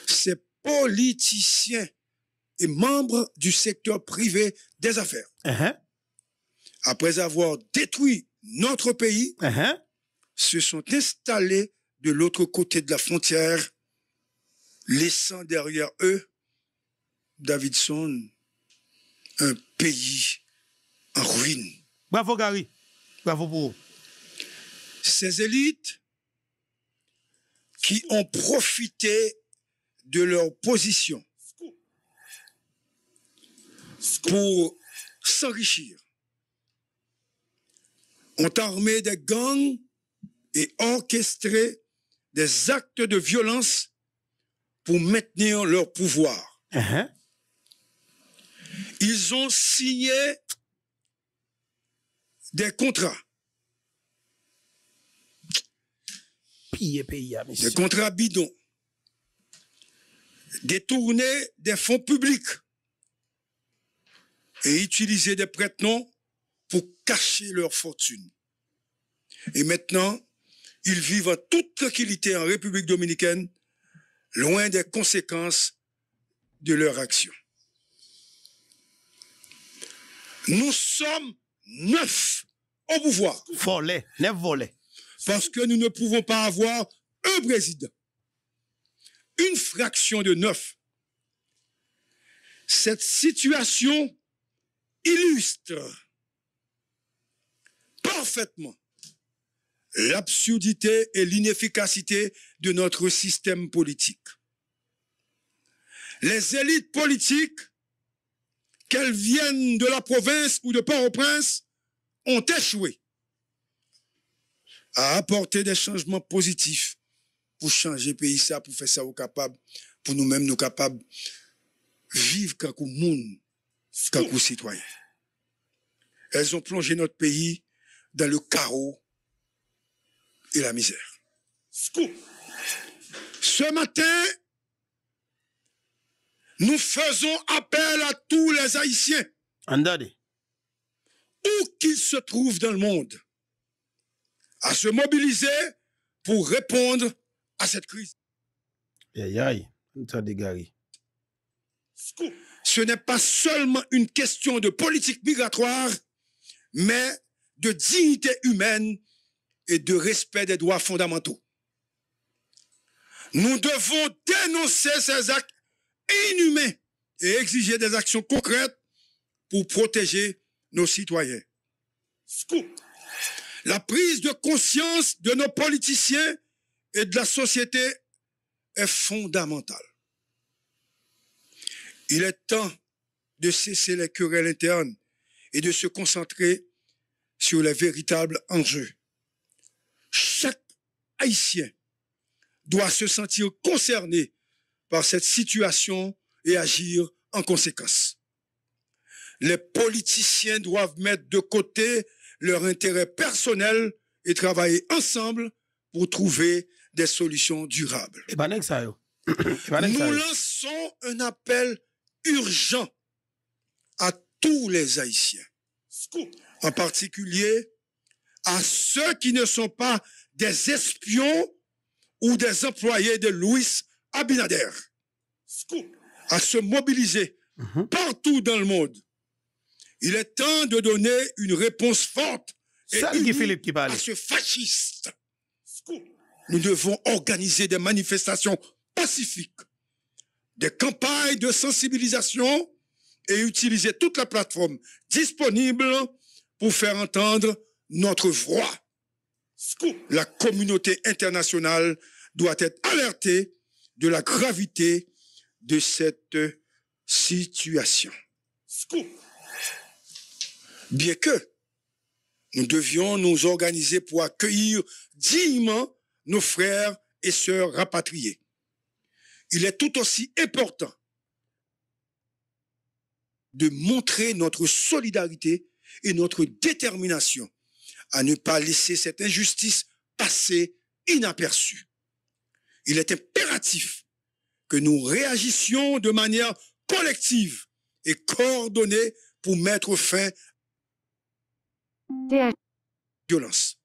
Ces politiciens et membres du secteur privé des affaires, uh-huh. après avoir détruit notre pays, uh-huh. se sont installés de l'autre côté de la frontière, laissant derrière eux Davidson un pays en ruine. Bravo Gary, bravo pour Ces élites qui ont profité de leur position pour s'enrichir ont armé des gangs et orchestré des actes de violence pour maintenir leur pouvoir. Uh-huh ils ont signé des contrats. Hein, des contrats bidons. Détourner des fonds publics et utiliser des prête-noms pour cacher leur fortune. Et maintenant, ils vivent en toute tranquillité en République dominicaine, loin des conséquences de leur action. Nous sommes neuf au pouvoir. Voler, les volés. Parce que nous ne pouvons pas avoir un président. Une fraction de neuf. Cette situation illustre parfaitement l'absurdité et l'inefficacité de notre système politique. Les élites politiques qu'elles viennent de la province ou de Port-au-Prince, ont échoué à apporter des changements positifs pour changer pays ça, pour faire ça au capable, pour nous-mêmes nous capables vivre comme monde, comme citoyen. Elles ont plongé notre pays dans le chaos et la misère. Ce matin, nous faisons appel à tous les Haïtiens. Où qu'ils se trouvent dans le monde, à se mobiliser pour répondre à cette crise. Ce n'est pas seulement une question de politique migratoire, mais de dignité humaine et de respect des droits fondamentaux. Nous devons dénoncer ces actes inhumains et exiger des actions concrètes pour protéger nos citoyens. La prise de conscience de nos politiciens et de la société est fondamentale. Il est temps de cesser les querelles internes et de se concentrer sur les véritables enjeux. Chaque Haïtien doit se sentir concerné par cette situation et agir en conséquence. Les politiciens doivent mettre de côté leur intérêt personnel et travailler ensemble pour trouver des solutions durables. Eh ben, (clears throat) eh ben, Nous lançons un appel urgent à tous les Haïtiens, en particulier à ceux qui ne sont pas des espions ou des employés de Louis Abinader à se mobiliser mhm. partout dans le monde. Il est temps de donner une réponse forte Philippe qui parle. à ce fasciste. Nous devons organiser des manifestations pacifiques, des campagnes de sensibilisation et utiliser toute la plateforme disponible pour faire entendre notre voix. La communauté internationale doit être alertée de la gravité de cette situation. Bien que nous devions nous organiser pour accueillir dignement nos frères et sœurs rapatriés, il est tout aussi important de montrer notre solidarité et notre détermination à ne pas laisser cette injustice passer inaperçue il est impératif que nous réagissions de manière collective et coordonnée pour mettre fin à la violence.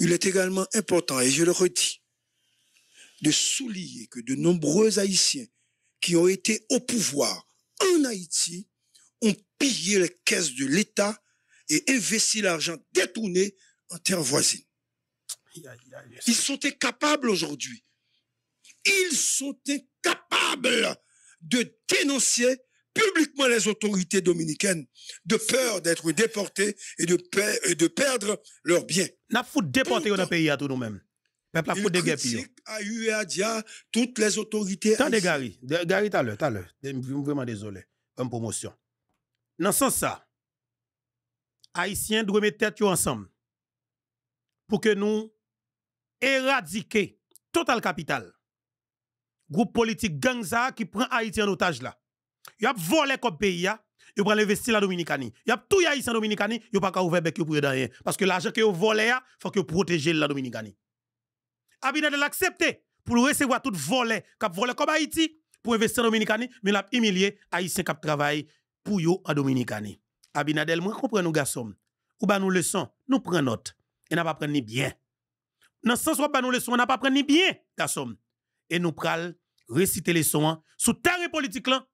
Il est également important, et je le redis, de souligner que de nombreux Haïtiens qui ont été au pouvoir en Haïti ont pillé les caisses de l'État et investi l'argent détourné en terres voisines. Ils sont incapables aujourd'hui. Ils sont incapables de dénoncer publiquement les autorités dominicaines de peur d'être déportés et de, perdre leurs biens. N'a faut déporter dans pays à nous-mêmes. Peuple a faut a eu et toutes les autorités. Tant de Gary, Gary t'as l'heure, l'heure. Je suis vraiment désolé. Une promotion. Dans ce sens ça, Haïtiens doivent mettre tête ensemble pour que nous éradiquer total capital. Groupe politique Gangza qui prend Haïti en otage là. Il a volé comme pays là. Ils prend la Dominicanie. Il y a tout haïtien Dominicanie, il pas qu'à ouvrir bec pour rien parce que l'argent que vous volé il faut que protéger la Dominicanie. Abinadel l'accepter pour recevoir tout volé, cap volé comme Haïti pour investir en Dominicanie, mais l'a humilié haïtien cap travail pour yo en Dominicanie. Abinadel, moi comprends nous garçons. Ou ba nous leçon, nous prenons note et n'a pas prendre ni bien dans le sens où on n'a pas pris ni bien, garçon. Et nous pral réciter les soins hein, sous terre politique là.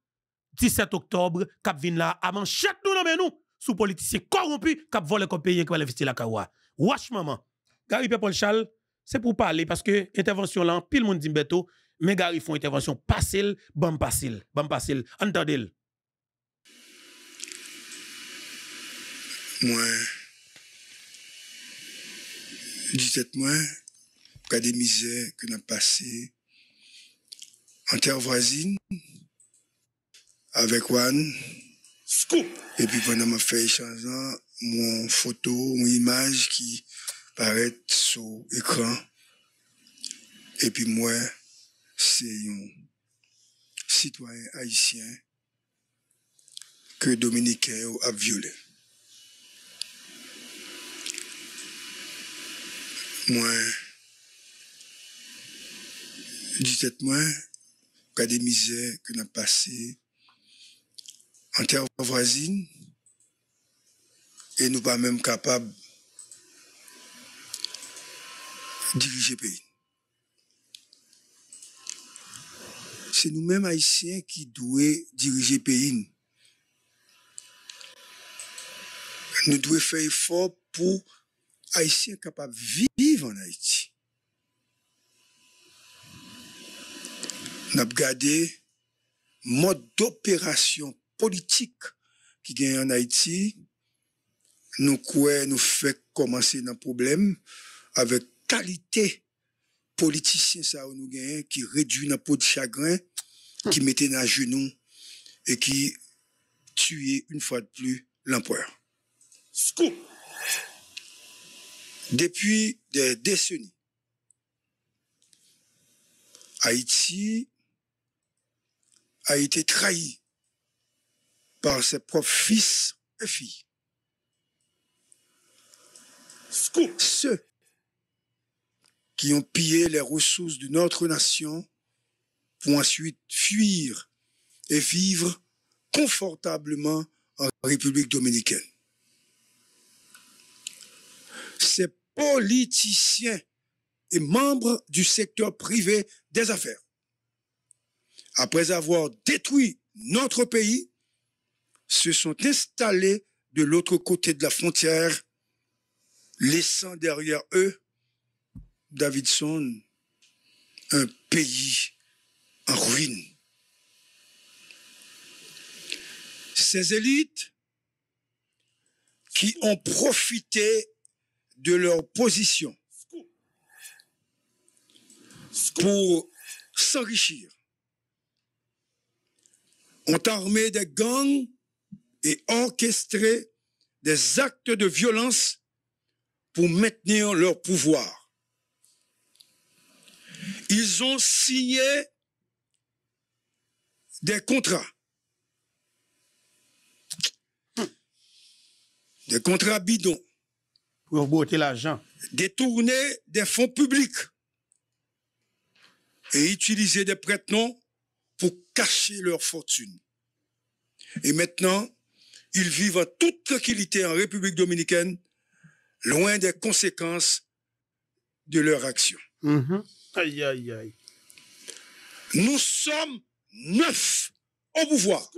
17 octobre, cap vin là, avant chaque nous nous, sous politiciens corrompus, cap volé les pays qui va investir la kawa. Wash maman. Gary Paul Chal, c'est pour parler parce que intervention là, pile monde dit mais Gary font intervention facile, bon facile, bon facile. Entendez-le. Moi, 17 mois, des misères que nous passé en terre voisine avec Juan. Et puis pendant ma fait échange, mon photo, mon image qui paraît sur l'écran. Et puis moi, c'est un citoyen haïtien que Dominicain a violé. Moi, qu'il mois, a des misères que nous passées en terre voisine, et nous pas même capables de diriger le pays. C'est nous-mêmes haïtiens qui devons diriger le pays. Nous devons faire effort pour haïtiens capables vivre en Haïti. n'a regardé mode d'opération politique qui gagne en Haïti. Nous quoi nous fait commencer un problème avec qualité politicien ça nous gagne qui réduit notre peau de chagrin, qui hmm. mettait à genoux et qui tuait une fois de plus l'empereur. Depuis des décennies, Haïti a été trahi par ses propres fils et filles. Ceux qui ont pillé les ressources de notre nation pour ensuite fuir et vivre confortablement en République dominicaine. Ces politiciens et membres du secteur privé des affaires après avoir détruit notre pays, se sont installés de l'autre côté de la frontière, laissant derrière eux, Davidson, un pays en ruine. Ces élites qui ont profité de leur position pour s'enrichir ont armé des gangs et orchestré des actes de violence pour maintenir leur pouvoir. Ils ont signé des contrats. Des contrats bidons. Pour boiter l'argent. Détourner des fonds publics et utiliser des prête-noms pour cacher leur fortune. Et maintenant, ils vivent en toute tranquillité en République dominicaine, loin des conséquences de leur action. Mm-hmm. Aïe, aïe, aïe. Nous sommes neuf au pouvoir.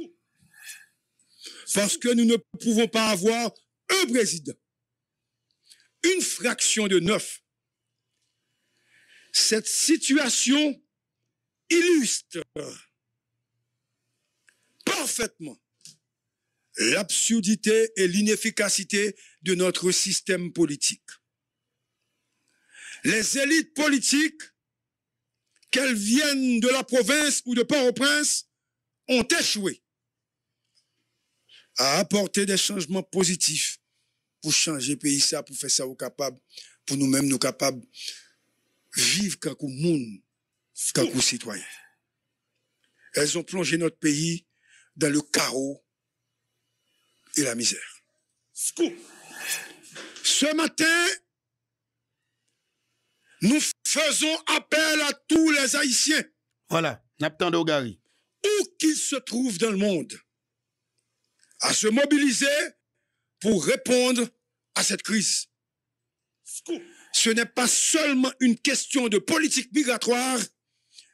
Parce que nous ne pouvons pas avoir un président. Une fraction de neuf. Cette situation illustre l'absurdité et l'inefficacité de notre système politique. Les élites politiques, qu'elles viennent de la province ou de Port-au-Prince, ont échoué à apporter des changements positifs pour changer le pays ça, pour faire ça au capable, pour nous-mêmes nous capables vivre comme monde, comme citoyen Elles ont plongé notre pays dans le chaos et la misère. Ce matin, nous faisons appel à tous les Haïtiens. Voilà, Naptando Où qu'ils se trouvent dans le monde, à se mobiliser pour répondre à cette crise. Ce n'est pas seulement une question de politique migratoire,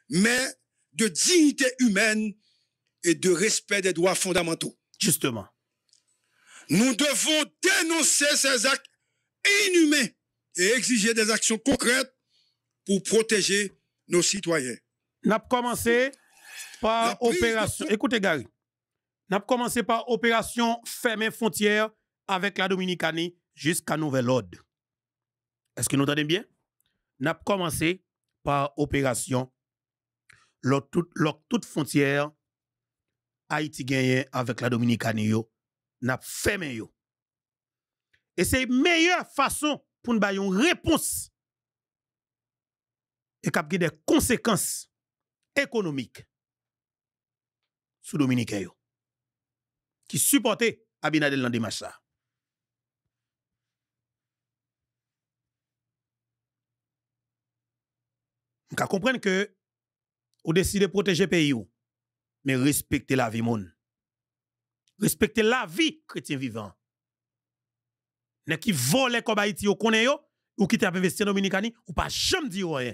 mais de dignité humaine et de respect des droits fondamentaux. Justement. Nous devons dénoncer ces actes inhumains et exiger des actions concrètes pour protéger nos citoyens. N'a commencé par opération. Écoutez, Gary. N'a commencé par opération fermer frontière avec la Dominicanie jusqu'à nouvelle ordre. Est-ce que nous entendons bien? N'a commencé par opération toute, toute frontière Haïti gagne avec la Dominicanie yo, n'a fait yo. Et c'est la meilleure façon pour nous faire une réponse et qui des conséquences économiques sous Dominicain yo, qui supportait Abinadel dans le ça. Nous comprenons que vous décidez de protéger le pays mais respecter la vie monde. Respecter la vie chrétien vivant. Ne qui vole comme Haïti ou connaît yo, ou qui t'a investi en Dominicani, ou pas jamais dire rien.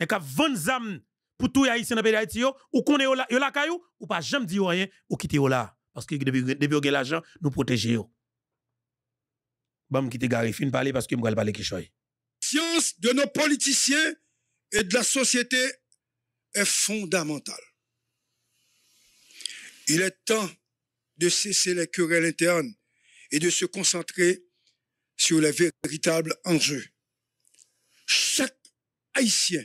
Ne qui 20 zam pour tout Haïtien dans pays d'Haïti ou connaît yo la, kayou, ou pas jamais dire rien, ou quitter yo là. Parce que depuis depuis gen l'argent, nous protéger yo. Bam qui te gare fin parler parce que m'gal parler qui La Science de nos politiciens et de la société est fondamentale. Il est temps de cesser les querelles internes et de se concentrer sur les véritables enjeux. Chaque Haïtien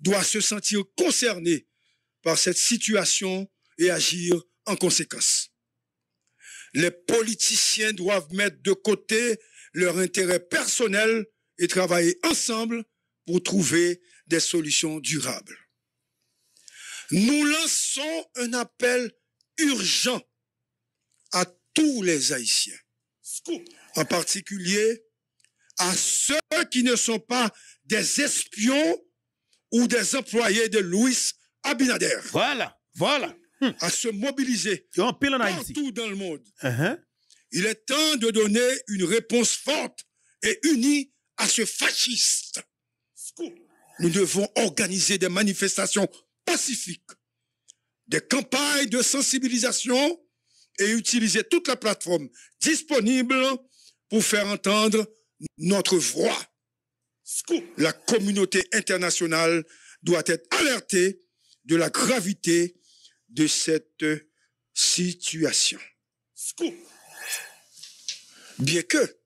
doit se sentir concerné par cette situation et agir en conséquence. Les politiciens doivent mettre de côté leur intérêt personnel et travailler ensemble pour trouver des solutions durables. Nous lançons un appel urgent à tous les Haïtiens, en particulier à ceux qui ne sont pas des espions ou des employés de Louis Abinader. Voilà, voilà. Hum. À se mobiliser partout dans le monde. Uh-huh. Il est temps de donner une réponse forte et unie à ce fasciste. Nous devons organiser des manifestations pacifique des campagnes de sensibilisation et utiliser toute la plateforme disponible pour faire entendre notre voix. La communauté internationale doit être alertée de la gravité de cette situation. Bien que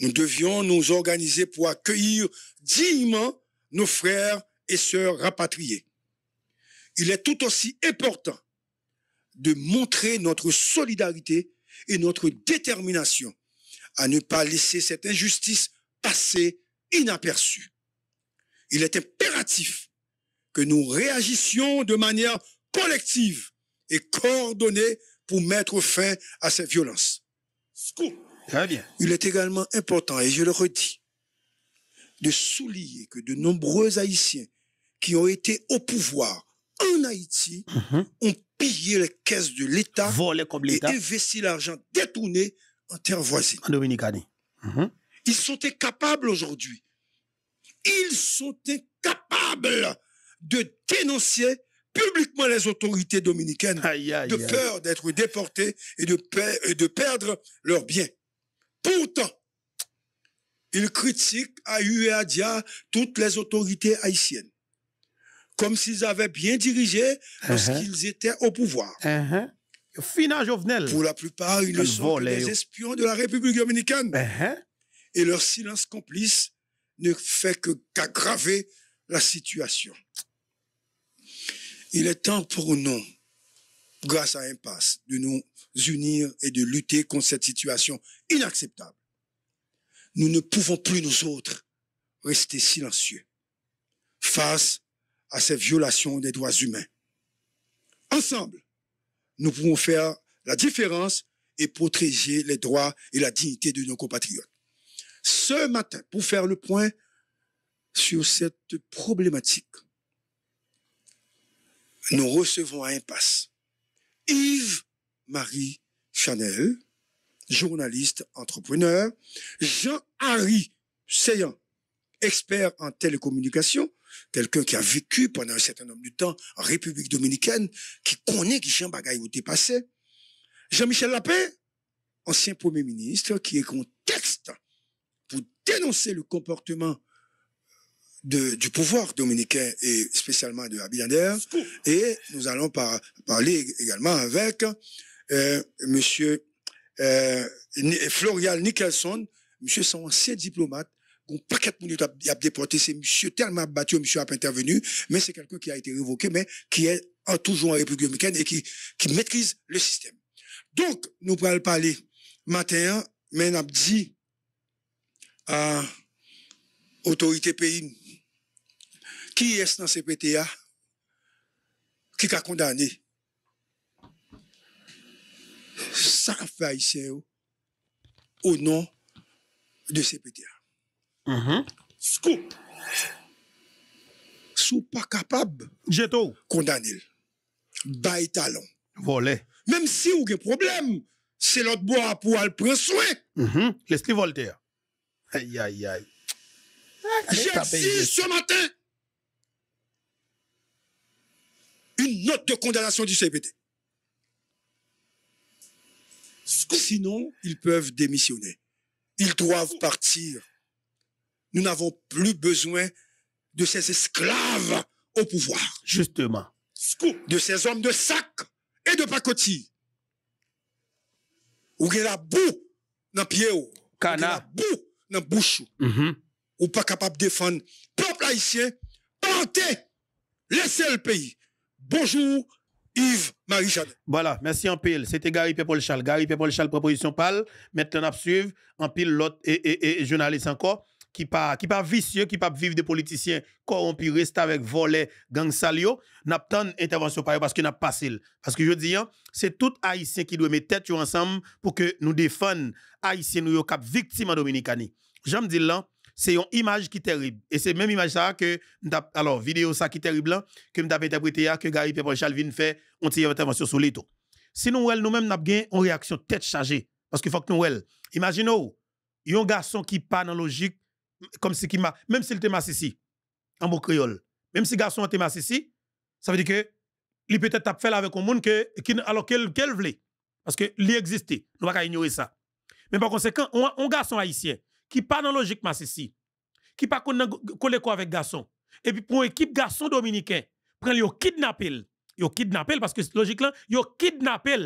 nous devions nous organiser pour accueillir dignement nos frères et sœurs rapatriés il est tout aussi important de montrer notre solidarité et notre détermination à ne pas laisser cette injustice passer inaperçue. Il est impératif que nous réagissions de manière collective et coordonnée pour mettre fin à cette violence. Il est également important, et je le redis, de souligner que de nombreux Haïtiens qui ont été au pouvoir en Haïti mhm. ont pillé les caisses de l'État. Et investi l'argent détourné en terre voisine. En mhm. Ils sont incapables aujourd'hui. Ils sont incapables de dénoncer publiquement les autorités dominicaines de peur d'être déportés et de, perdre leurs biens. Pourtant, ils critiquent à Dia toutes les autorités haïtiennes comme s'ils avaient bien dirigé lorsqu'ils qu'ils uh-huh. étaient au pouvoir. Uh-huh. Final Pour la plupart, ils sont que des espions de la République dominicaine. Uh-huh. Et leur silence complice ne fait que qu'aggraver la situation. Il est temps pour nous, grâce à Impasse, de nous unir et de lutter contre cette situation inacceptable. Nous ne pouvons plus, nous autres, rester silencieux face à à ces violations des droits humains. Ensemble, nous pouvons faire la différence et protéger les droits et la dignité de nos compatriotes. Ce matin, pour faire le point sur cette problématique, nous recevons à impasse Yves-Marie Chanel, journaliste, entrepreneur, Jean-Harry Seyan, expert en télécommunication quelqu'un qui a vécu pendant un certain nombre de temps en République dominicaine, qui connaît qui Jean Bagaille était passé. Jean-Michel Lapé, ancien Premier ministre, qui est contexte pour dénoncer le comportement du pouvoir dominicain et spécialement de Abinader. Et nous allons parler également avec M. Euh, monsieur euh, Florian Nicholson, Monsieur son ancien diplomate un paquet minutes à a C'est monsieur tellement battu, monsieur a intervenu, mais c'est quelqu'un qui a été révoqué, mais qui est toujours en République dominicaine et qui, qui maîtrise le système. Donc, nous pourrons parler matin, mais nous dit à l'autorité pays, qui est dans CPTA, qui a condamné ça fait au nom de CPTA. Mhm. Scoop. Sou pas capable. Jeto. Condamner. Bail talon. Voler. Même si ou avez problème, c'est l'autre bois pour aller prendre soin. Mm -hmm. Leslie Voltaire. Aïe, aïe, aïe. Ah, ce matin une note de condamnation du CPT. Sinon, ils peuvent démissionner. Ils doivent partir nous n'avons plus besoin de ces esclaves au pouvoir. Justement. De ces hommes de sac et de pacotille. Ou la boue dans pied ou. la boue dans bouche mm-hmm. ou. pas capable de défendre peuple haïtien. Partez, laissez le pays. Bonjour, Yves Marie Jadet. Voilà, merci en pile. C'était Gary Pépol Charles. Gary Pépol Charles, proposition Pâle. Maintenant, on suivre en pile l'autre et journaliste encore qui pas pas vicieux, qui pas vivre des politiciens corrompus, reste avec volet, gang salio, n'a pas intervention parce que n'a pas passé. Parce que je dis hein, c'est tout haïtien qui doit mettre tête ensemble pour que nous défendions haïtien nous cap victime en dominicani. J'aime dire là, c'est une image qui est terrible et c'est même image ça que alors vidéo ça qui est terrible que que m't'a interprété que Gary Pepper Chalvin fait on intervention sur l'éto. Si nous nous-mêmes nous avons une réaction tête chargée parce qu'il faut que nous Imaginez un garçon qui pas dans logique comme si qui m'a, même s'il te masse ici, en mot créole, même si garçon était masse ici, ça veut dire que, il peut-être t'a fait avec un monde que, alors qu'elle qu'elle voulait. Parce que il existait. Nous ne pas ignorer ça. Mais par conséquent, un garçon haïtien, qui pas dans logique massé, ici, qui pas collé quoi avec garçon, et puis pour une équipe garçon dominicain, prend le kidnappé. Yo kidnappé parce que logique là, yo kidnappé.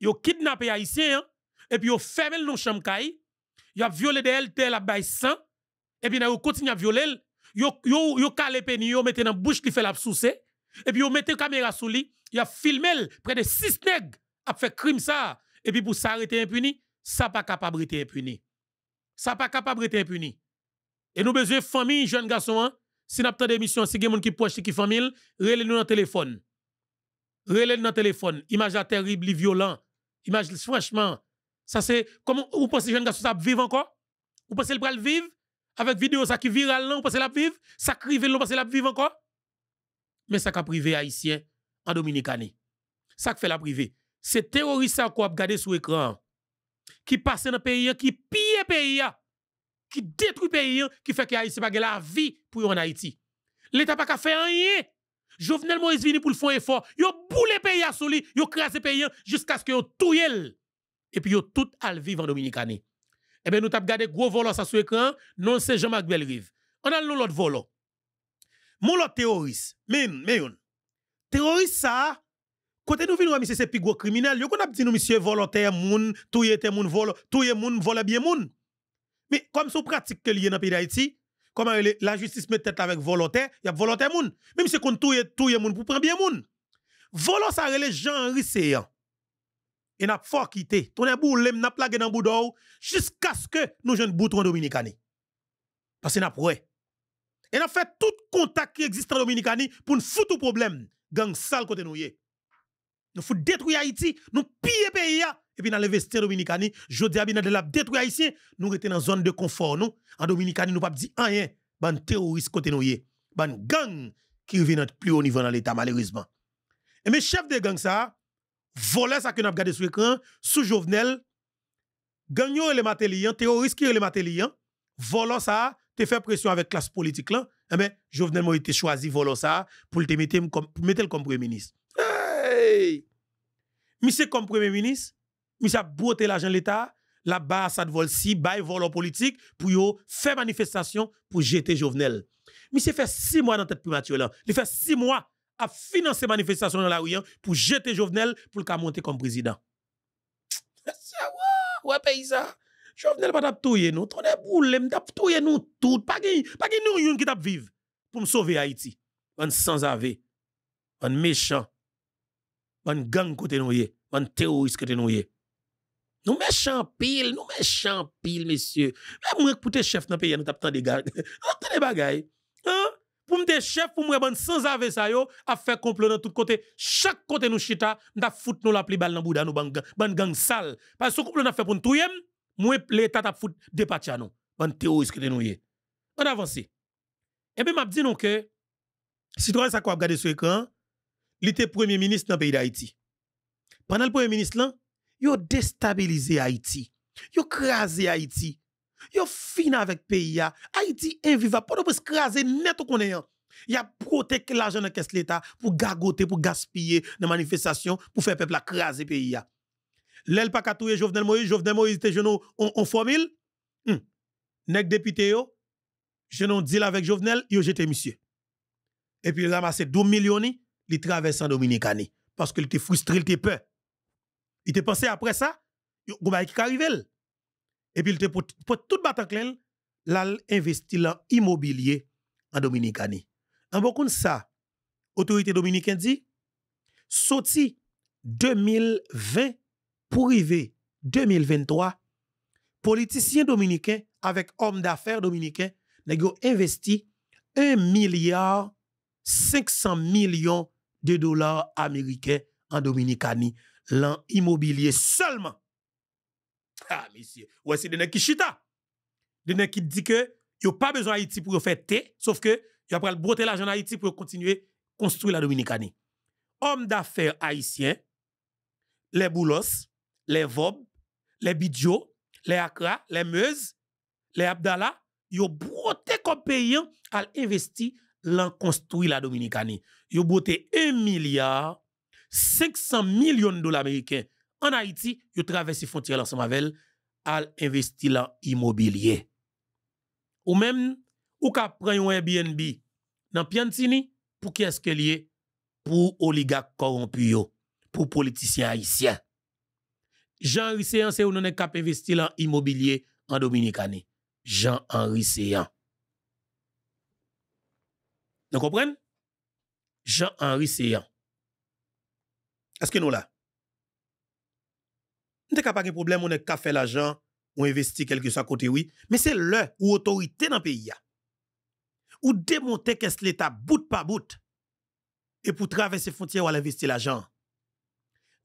Yo kidnappé haïtien, hein, et puis yo fermé nos il a violé des LTL à bail et eh puis ils continuent à violer, ils yo yo calé dans la bouche qui fait la souce, et puis ils mettent caméra sous lui, ils a filmé près de 6 nègres à fait crime ça, et puis pour s'arrêter impuni, ça pas capable d'être impuni. Ça pas capable d'être impuni. Et nous besoin famille jeunes garçons, hein. si si n'a pas d'émissions, si quelqu'un qui proche qui famille, relez nous dans téléphone. Relez nous dans téléphone, image terrible, violent. Image franchement, ça c'est comment vous pensez jeunes garçons ça encore Vous pensez le vivent? vivre avec vidéo ça qui viral là, on pense la vivre, ça crive là, on pense la vivre encore. Mais ça qui privé haïtien en Dominicane. Ça qui fait la privé. C'est terroriste qui qu'on a regardé sur écran qui passe dans le pays, qui pille pays, qui détruit pays, qui fait que Haïti pas la vie pour en Haïti. L'État pas fait rien. Jovenel Moïse vini pour le faire effort. Yo boule pays à soli, yo crase pays jusqu'à ce que yo touye Et puis yo tout al vivre en Dominicanie. Eh bien, nous avons gardé gros volant sur l'écran. Non, c'est Jean-Marc Belrive. On a l'autre volant. Mon l'autre terroriste, mais, mais, terroriste ça, Kote nous venons à a misye se pi gwo kriminel, yo monsieur, ap di nou yé moun, touye te moun touye moun vole bien moun. Mais comme sou pratique ke liye dans le pays d'Haïti, la justice met tête avec volontaire, y mon. volontaire, moun. quand tout kon tout touye moun pour prendre bien moun. Volant, ça les Jean-Henri et n'a fort quitté. Ton boule, n'a plagué dans boudou jusqu'à ce que nous jeunes bouton dominicani. Parce que n'a prouvé. Et n'a fait tout contact qui existe en dominicani pour nous foutre au problème. Gang sale côté nous y Nous faut détruire Haïti, nous piller pays et puis dans l'investir dominicani, je dis à de la détruire haïtien, nous étions dans zone de confort nous. En dominicani nous pas dit rien, hein. ban terroriste côté nous y ban gang qui revient notre plus haut niveau dans l'état malheureusement. Et mes chefs de gang ça voler ça que nous avons regardé sur l'écran, sous Jovenel, gagnant les matéliens, terroristes qui les matéliens, volant ça, te fait pression avec classe politique là, eh ben, Jovenel m'a été choisi volant ça pour te mettre comme, mettre comme premier ministre. Hey! Monsieur comme premier ministre, monsieur a brouté l'argent de l'État, la bas ça vol si, bail volant politique, pour faire manifestation, pour jeter Jovenel. Monsieur fait six mois dans tête primature là, il fait six mois a financer manifestation dans la rue hein, pour jeter Jovenel pour le monter comme président. Ça ouais, ouais Jovenel pas touyer nous, ton boule, me nous tout, pas de pas nous qui t'a vivre pour me sauver Haïti. Un sans ave, Un méchant, Un gang côté nous Bon on terroriste côté nous Nous méchants pile, nous méchants pile messieurs. Même moi pour tes chef dans pays nous t'a tant des gars. On pas, (laughs) Hein? pour me chef, pour me sans avec ça, a fait complot dans tout côté. Chaque côté nous chita, nous fout nous la pli balle dans bouda, nous ban gang sale. Parce que si complot nous fait pour nous avons moi l'État t'a fout des à nous. Ban terroriste que nous y On avance. Et bien, m'a dit non que, citoyen ça quoi regarder sur écran, il était premier ministre dans pays d'Haïti. Pendant le premier ministre là, il a déstabilisé Haïti. Il a crasé Haïti. Yo fin avec pays Haïti Haïti invivable. Pour nous craser net au connaissant. Il a protégé l'argent de la caisse l'État pour gagoter, pour gaspiller dans manifestation, pour faire peuple craser pays ya. L'el pas katouye Jovenel Moïse, Jovenel Moïse était genou on, on formule. Hmm. Nek député yo, genou deal avec Jovenel, yo jeté monsieur. Et puis il ramassé 2 millions, il traverse en Dominicani. Parce qu'il était frustré, il était peur. Il était pensé après ça, il y a qui et puis, il pour, pour toute bataille, l'a investi dans immobilier en Dominicanie. En beaucoup de ça, autorité dominicaine dit, sorti 2020 pour arriver 2023, politiciens dominicains avec hommes d'affaires dominicains ont investi 1 milliard 500 millions de dollars américains en Dominicanie, L'immobilier seulement. Ah, monsieur, voici c'est des qui chita. Hein. Des qui dit que a pas besoin d'Haïti pour faire thé, sauf que y a broter l'argent d'Haïti Haïti pour continuer à construire la Dominicanie. Hommes d'affaires haïtiens, les Boulos, les Vob, les Bidjo, les Accra, les Meuse, les Abdallah, yo broté comme payant hein, à investir l'en construire la Dominicanie. Yo broté 1 milliard 500 millions de dollars américains en Haïti, yo traverse frontière ensemble avec al investi immobilier. Ou même ou ka prend un Airbnb dans Piantini pour qui est-ce que est? pour oligarque corrompu pour politiciens haïtiens. Jean-Henri Séan c'est ou non cap investi dans immobilier en Dominicane. Jean-Henri Séan. Vous comprenez? Jean-Henri Séan. Est-ce que nous là? Nous n'avons pas de problème, on a qu'à faire l'argent, on investit quelque chose à côté, oui. Mais c'est le ou autorité dans le pays. Ou démonter qu'est-ce l'État bout par bout. Et pour traverser les frontières, on investir l'argent.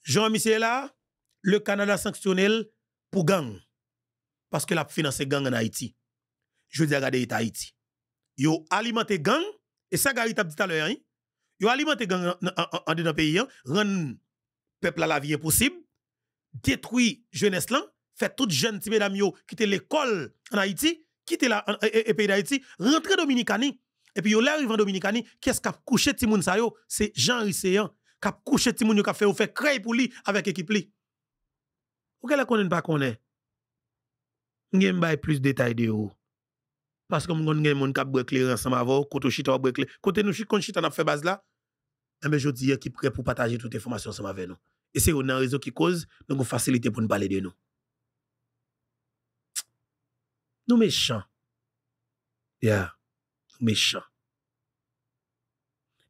Jean-Michel là, le Canada sanctionnel pour gang. Parce que la finance gang en Haïti. Je dis, regardez, Haïti. Yo alimenté gang, et ça, Gary dit à l'heure, Vous hein. Yo alimenté gang en, le pays, hein. rend peuple à la vie possible détruit jeunesse là, fait toute jeune ti mesdames yo quitter l'école en Haïti, quitter la et, pays d'Haïti, rentrer Dominicani. Et puis yo là arrive en Dominicani, qui ce qui a couché ti moun sa yo? C'est Jean Risséan qui a couché ti moun yo qui a fait ou fait créer pour lui avec équipe li. Ou qu'elle connaît pas N'y N'gem bay plus détails de yo. Parce que mon gen moun kap brekle ensemble avant, kote chita brekle. Kote nous chita kon n'a fait base là. Mais eh ben, je dis qui prêt pour partager toute information ensemble avec nous. Et c'est un réseau qui cause, donc facilité pour nous parler de nous. Nous méchants. Yeah. Nous méchants.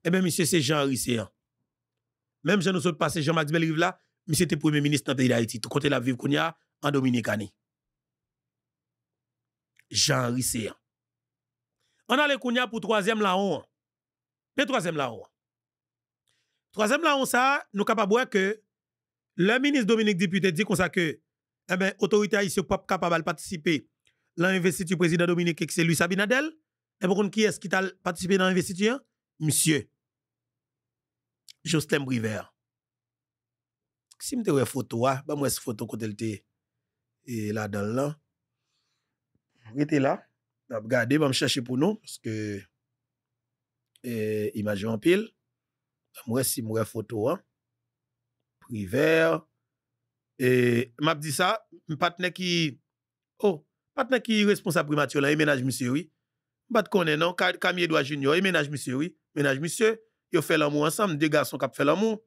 Eh bien, monsieur, c'est Jean Risséan. Hein. Même si nous sommes c'est Jean-Max Belrive là, monsieur était premier ministre dans le pays d'Haïti. Tout côté la vivre qu'on a en Dominicanie. Jean Risséan. Hein. On a les Kounia pour troisième laon. Hein. Le troisième laon. Troisième laon, ça, nous capables voir que le ministre Dominique Député dit qu'on ça que eh ben, autorité pas capable de participer à l'investiture président Dominique, c'est lui Sabinadel. Et eh ben, pour qui est-ce qui a participé dans l'investiture? Monsieur. Justin Briver. Si je une photo, ah, bah moi cette photo quand elle était là dans là. était là, je vais me chercher pour nous parce que euh, image en pile. Bah, moi si moi photo hein. River. Et m'a dit ça, un partenaire qui oh, partenaire qui responsable primature là, ménage monsieur oui. Pas de connaît non, Camille Edouard Junior, il ménage monsieur oui, ménage monsieur, ils fait l'amour ensemble, deux garçons qui fait l'amour,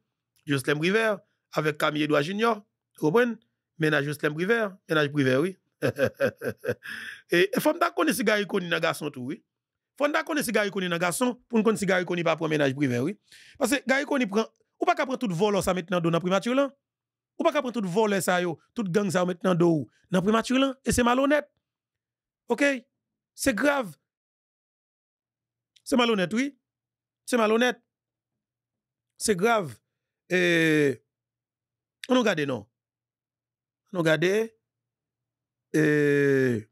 Justin River avec Camille Edouard Junior, vous comprenez? Ménage Justin River, ménage privé, oui. (laughs) et faut pas connaître ce gars connu dans garçon tout oui. Faut pas connaître ce gars connu dans garçon pour connaître ce gars connu pas pour ménage privé oui. Parce que gars qui prend ou pas qu'à prendre tout volant ça maintenant dans primature là? Ou pas qu'à prendre tout vol ça yo, tout gang ça maintenant dans dans primature là et c'est malhonnête. OK? C'est grave. C'est malhonnête oui. C'est malhonnête. C'est grave. Et on regarde non. On regarde et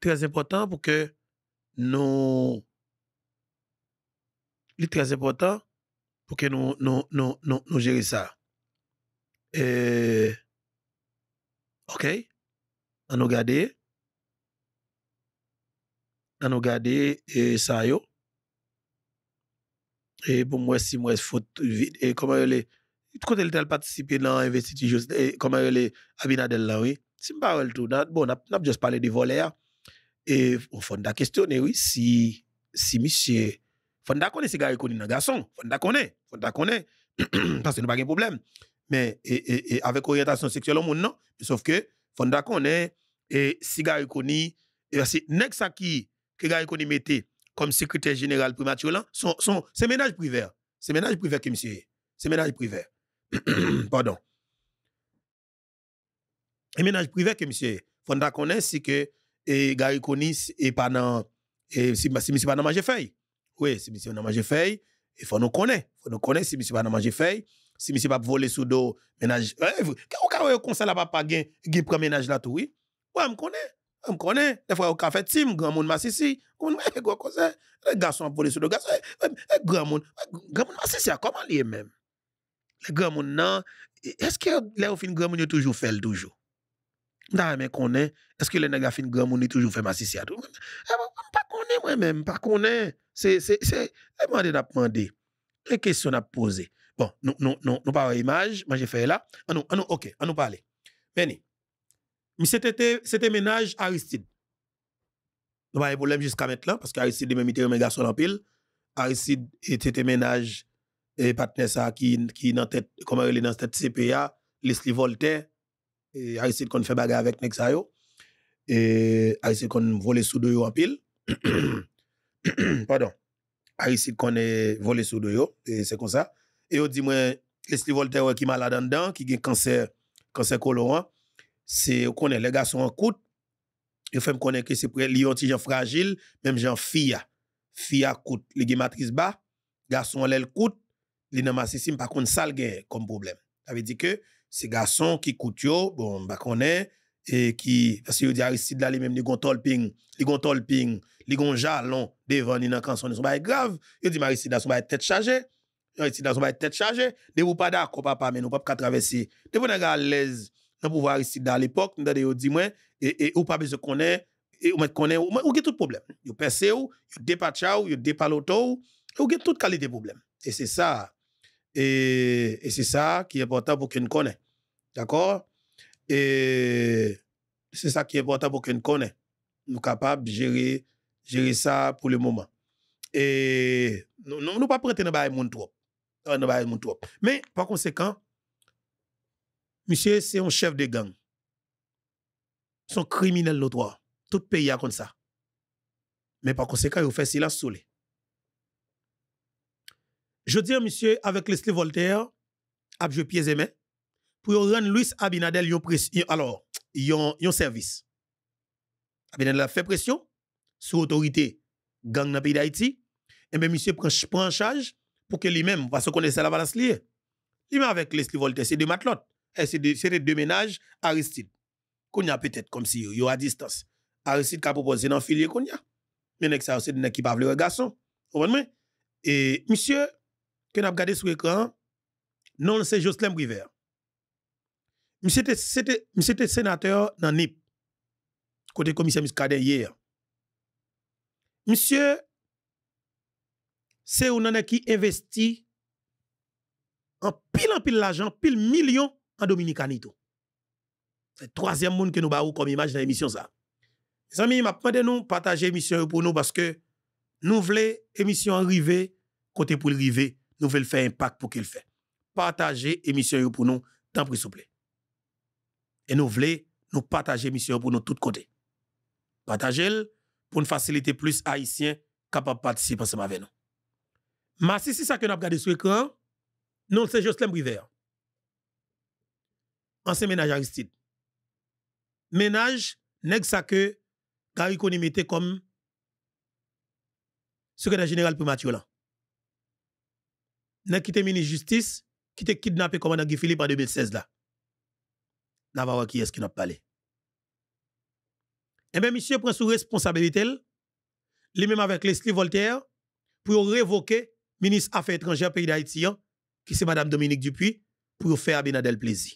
très important pour que nous il est très important pour que nous, nous, nous, nous gérions ça. Et, ok, on nous regardé. on nous regardé et ça yo. Et pour moi, si moi, faut vite, et comment elle est quand elle a participé dans l'investiture, comment elle est, Abinadel là, oui. Si je parle tout, bon, on a juste parlé de voler hein. Et au on la questionner, oui, si, si monsieur Fanda est ces gars école garçon, fanda est, fanda est, (clears throat) parce que nous pas de problème. Mais avec orientation sexuelle au monde non, sauf que fanda connaît et si gars Et c'est next ça qui que gars mettait comme secrétaire général primature là, son son c'est ménage privé. C'est ménage privé que monsieur. C'est ménage privé. (clears throat) Pardon. Et ménage privé que monsieur fanda connaît c'est que et gars c'est et pas dans et si monsieur pas dans Ouye, si misi ou nan manje fey, e fò nou konen. Fò nou konen si misi ou nan manje fey. Si misi ou pa pou vole sou do menaj... Kè ou kè ou yo konsen la pa pa gen, gen pou ka menaj la tou? Ouye, m konen. M konen. Nè fò ou ka fè tim, gwa moun masisi. M konen, mè, gwa konsen. Le gason pou vole sou do gason. E gwa moun, gwa moun masisi a koman liye mèm? Le gwa moun nan, eske lè ou fin gwa moun yo toujou fèl toujou? Nan, mè konen, eske lè nè gwa fin gwa moun yo toujou fèl masisi a toujou? c'est, c'est, c'est, demandé demandé. Les questions n'a posé. Bon, non, non, non, non, pas image, moi j'ai fait là. Ah non, ah non, ok, ah non, parler. Benny, mais c'était, c'était ménage Aristide. Nous avons un problème jusqu'à maintenant, parce qu'Aristide est même un garçon en pile. Aristide était ménage et partenaire qui, qui dans tête, comment il est dans tête CPA, Leslie Voltaire, et Aristide qu'on fait bagarre avec Nexayo, et Aristide qu'on vole sous deux en pile. (clears throat) (clears throat) pardon, ici qu'on est volé sous de yo, et c'est comme ça. Et on dit, moi, Leslie Voltaire qui est malade en dedans, qui a un cancer, cancer colorant, c'est qu'on est les garçons en coûte. Il femmes me connaître que c'est pour les gens fragiles, même gens filles. Filles coûte, les matrice bas, garçon l'aile coûte, les namassissim, par contre, ça le comme problème. Ça veut dire que c'est garçons qui coûtent, bon, bah, qu'on est, et qui parce que Aristide là les même les gontolping les gontolping les tolping jalon devant ni dans canson son pas grave il dit Aristide là son pas tête chargée Aristide là son tête chargée ne vous pas d'accord papa mais nous pas traverser de vous à l'aise dans pouvoir Aristide à l'époque nous d'ailleurs dit moi et et ou pas besoin connaît et ou met connaît ou qui tout problème yo percé ou yo dépatcha ou yo dépaloto ou qui toute qualité problème et c'est ça et, et c'est ça qui est important pour qu'une connaisse d'accord et c'est ça qui est important pour qu'on connaisse. Nous sommes capables de gérer, gérer ça pour le moment. Et nous ne nous pas prêter dans le monde trop. Mais par conséquent, monsieur, c'est un chef de gang. Son criminel droit, Tout pays a comme ça. Mais par conséquent, il fait silence sous Je dis monsieur, avec Leslie Voltaire, à pieds et mains, pour rendre Luis Abinadel yon, alors, service. Abinadel a fait pression sur l'autorité gang dans pays d'Haïti. Et eh bien, monsieur prend, prend en charge pour que lui-même, parce qu'on à la balance liée. Lui-même avec Leslie Voltaire, c'est deux matelots, Et eh, c'est deux ménages Aristide. Qu'on a peut-être comme si yo à distance. Aristide qui a proposé dans filier qu'on a. Mais nek ça, c'est une qui pas le garçon. Vous Et monsieur, que n'a pas regardé sur l'écran, non, c'est Jocelyn Briver. Monsieur était sénateur dans NIP, côté commissaire Miskader hier. Monsieur, c'est un qui investit en pile en pile l'argent, pile million en Dominicanito. C'est le troisième monde que nous avons comme image dans l'émission. ça. Mes amis, m'a demandé nous partager l'émission pour nous parce que nous voulons l'émission arriver côté pour arriver. Nous voulons faire un impact pour qu'il fasse. Partagez l'émission pour nous, tant que s'il vous plaît et nous voulons nous partager mission pour nous tous côtés. Partager pour nous faciliter plus haïtiens capables de participer ensemble avec nous. Mais si c'est ça que nous avons gardé sur l'écran, non, c'est Jocelyn Briver. Ancien ménage Aristide. Ménage, nest ça que Gary Koni mettait comme secrétaire général pour Mathieu Land. Nest qui était ministre justice, qui était kidnappé commandant Guy Philippe en 2016 là n'a pas qui est-ce qui n'a pas parlé. Eh bien, monsieur prend sous responsabilité, lui-même avec Leslie Voltaire, pour révoquer ministre Affaires étrangères pays d'Haïti, qui c'est Madame Dominique Dupuis, pour faire Abinadel plaisir.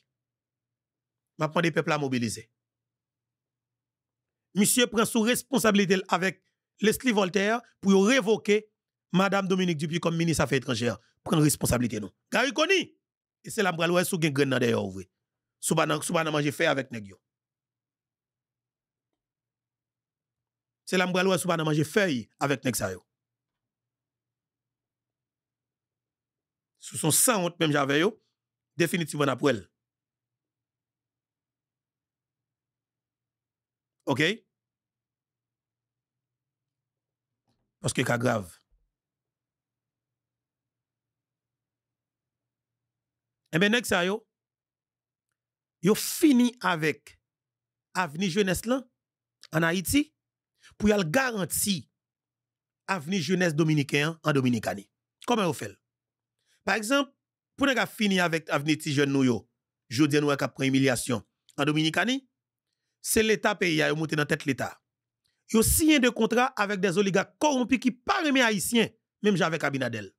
prendre des peuples à mobiliser. Monsieur prend sous responsabilité avec Leslie Voltaire pour révoquer Madame Dominique Dupuis comme ministre Affaires étrangères. Prend responsabilité nous. Gary et c'est la bral sous gen gren nan d'ailleurs sous pas manger fait avec Negyo. C'est la mbralwa sous manje manger feuille avec nèg sa yo. Sous son sang même j'avais yo, définitivement après elle. OK? Parce que c'est grave. Eh bien, nèg yo fini avec avenir jeunesse là en Haïti pour y garantir avenir jeunesse dominicain en Dominicani. Comment vous faites Par exemple, pour nous fini avec avenir ti jeune nous yo, jodi nous cap en Dominicanie, c'est l'état pays a monté dans tête l'état. Yo signé de contrat avec des oligarques corrompus qui pas mais haïtiens, même avec Abinadel.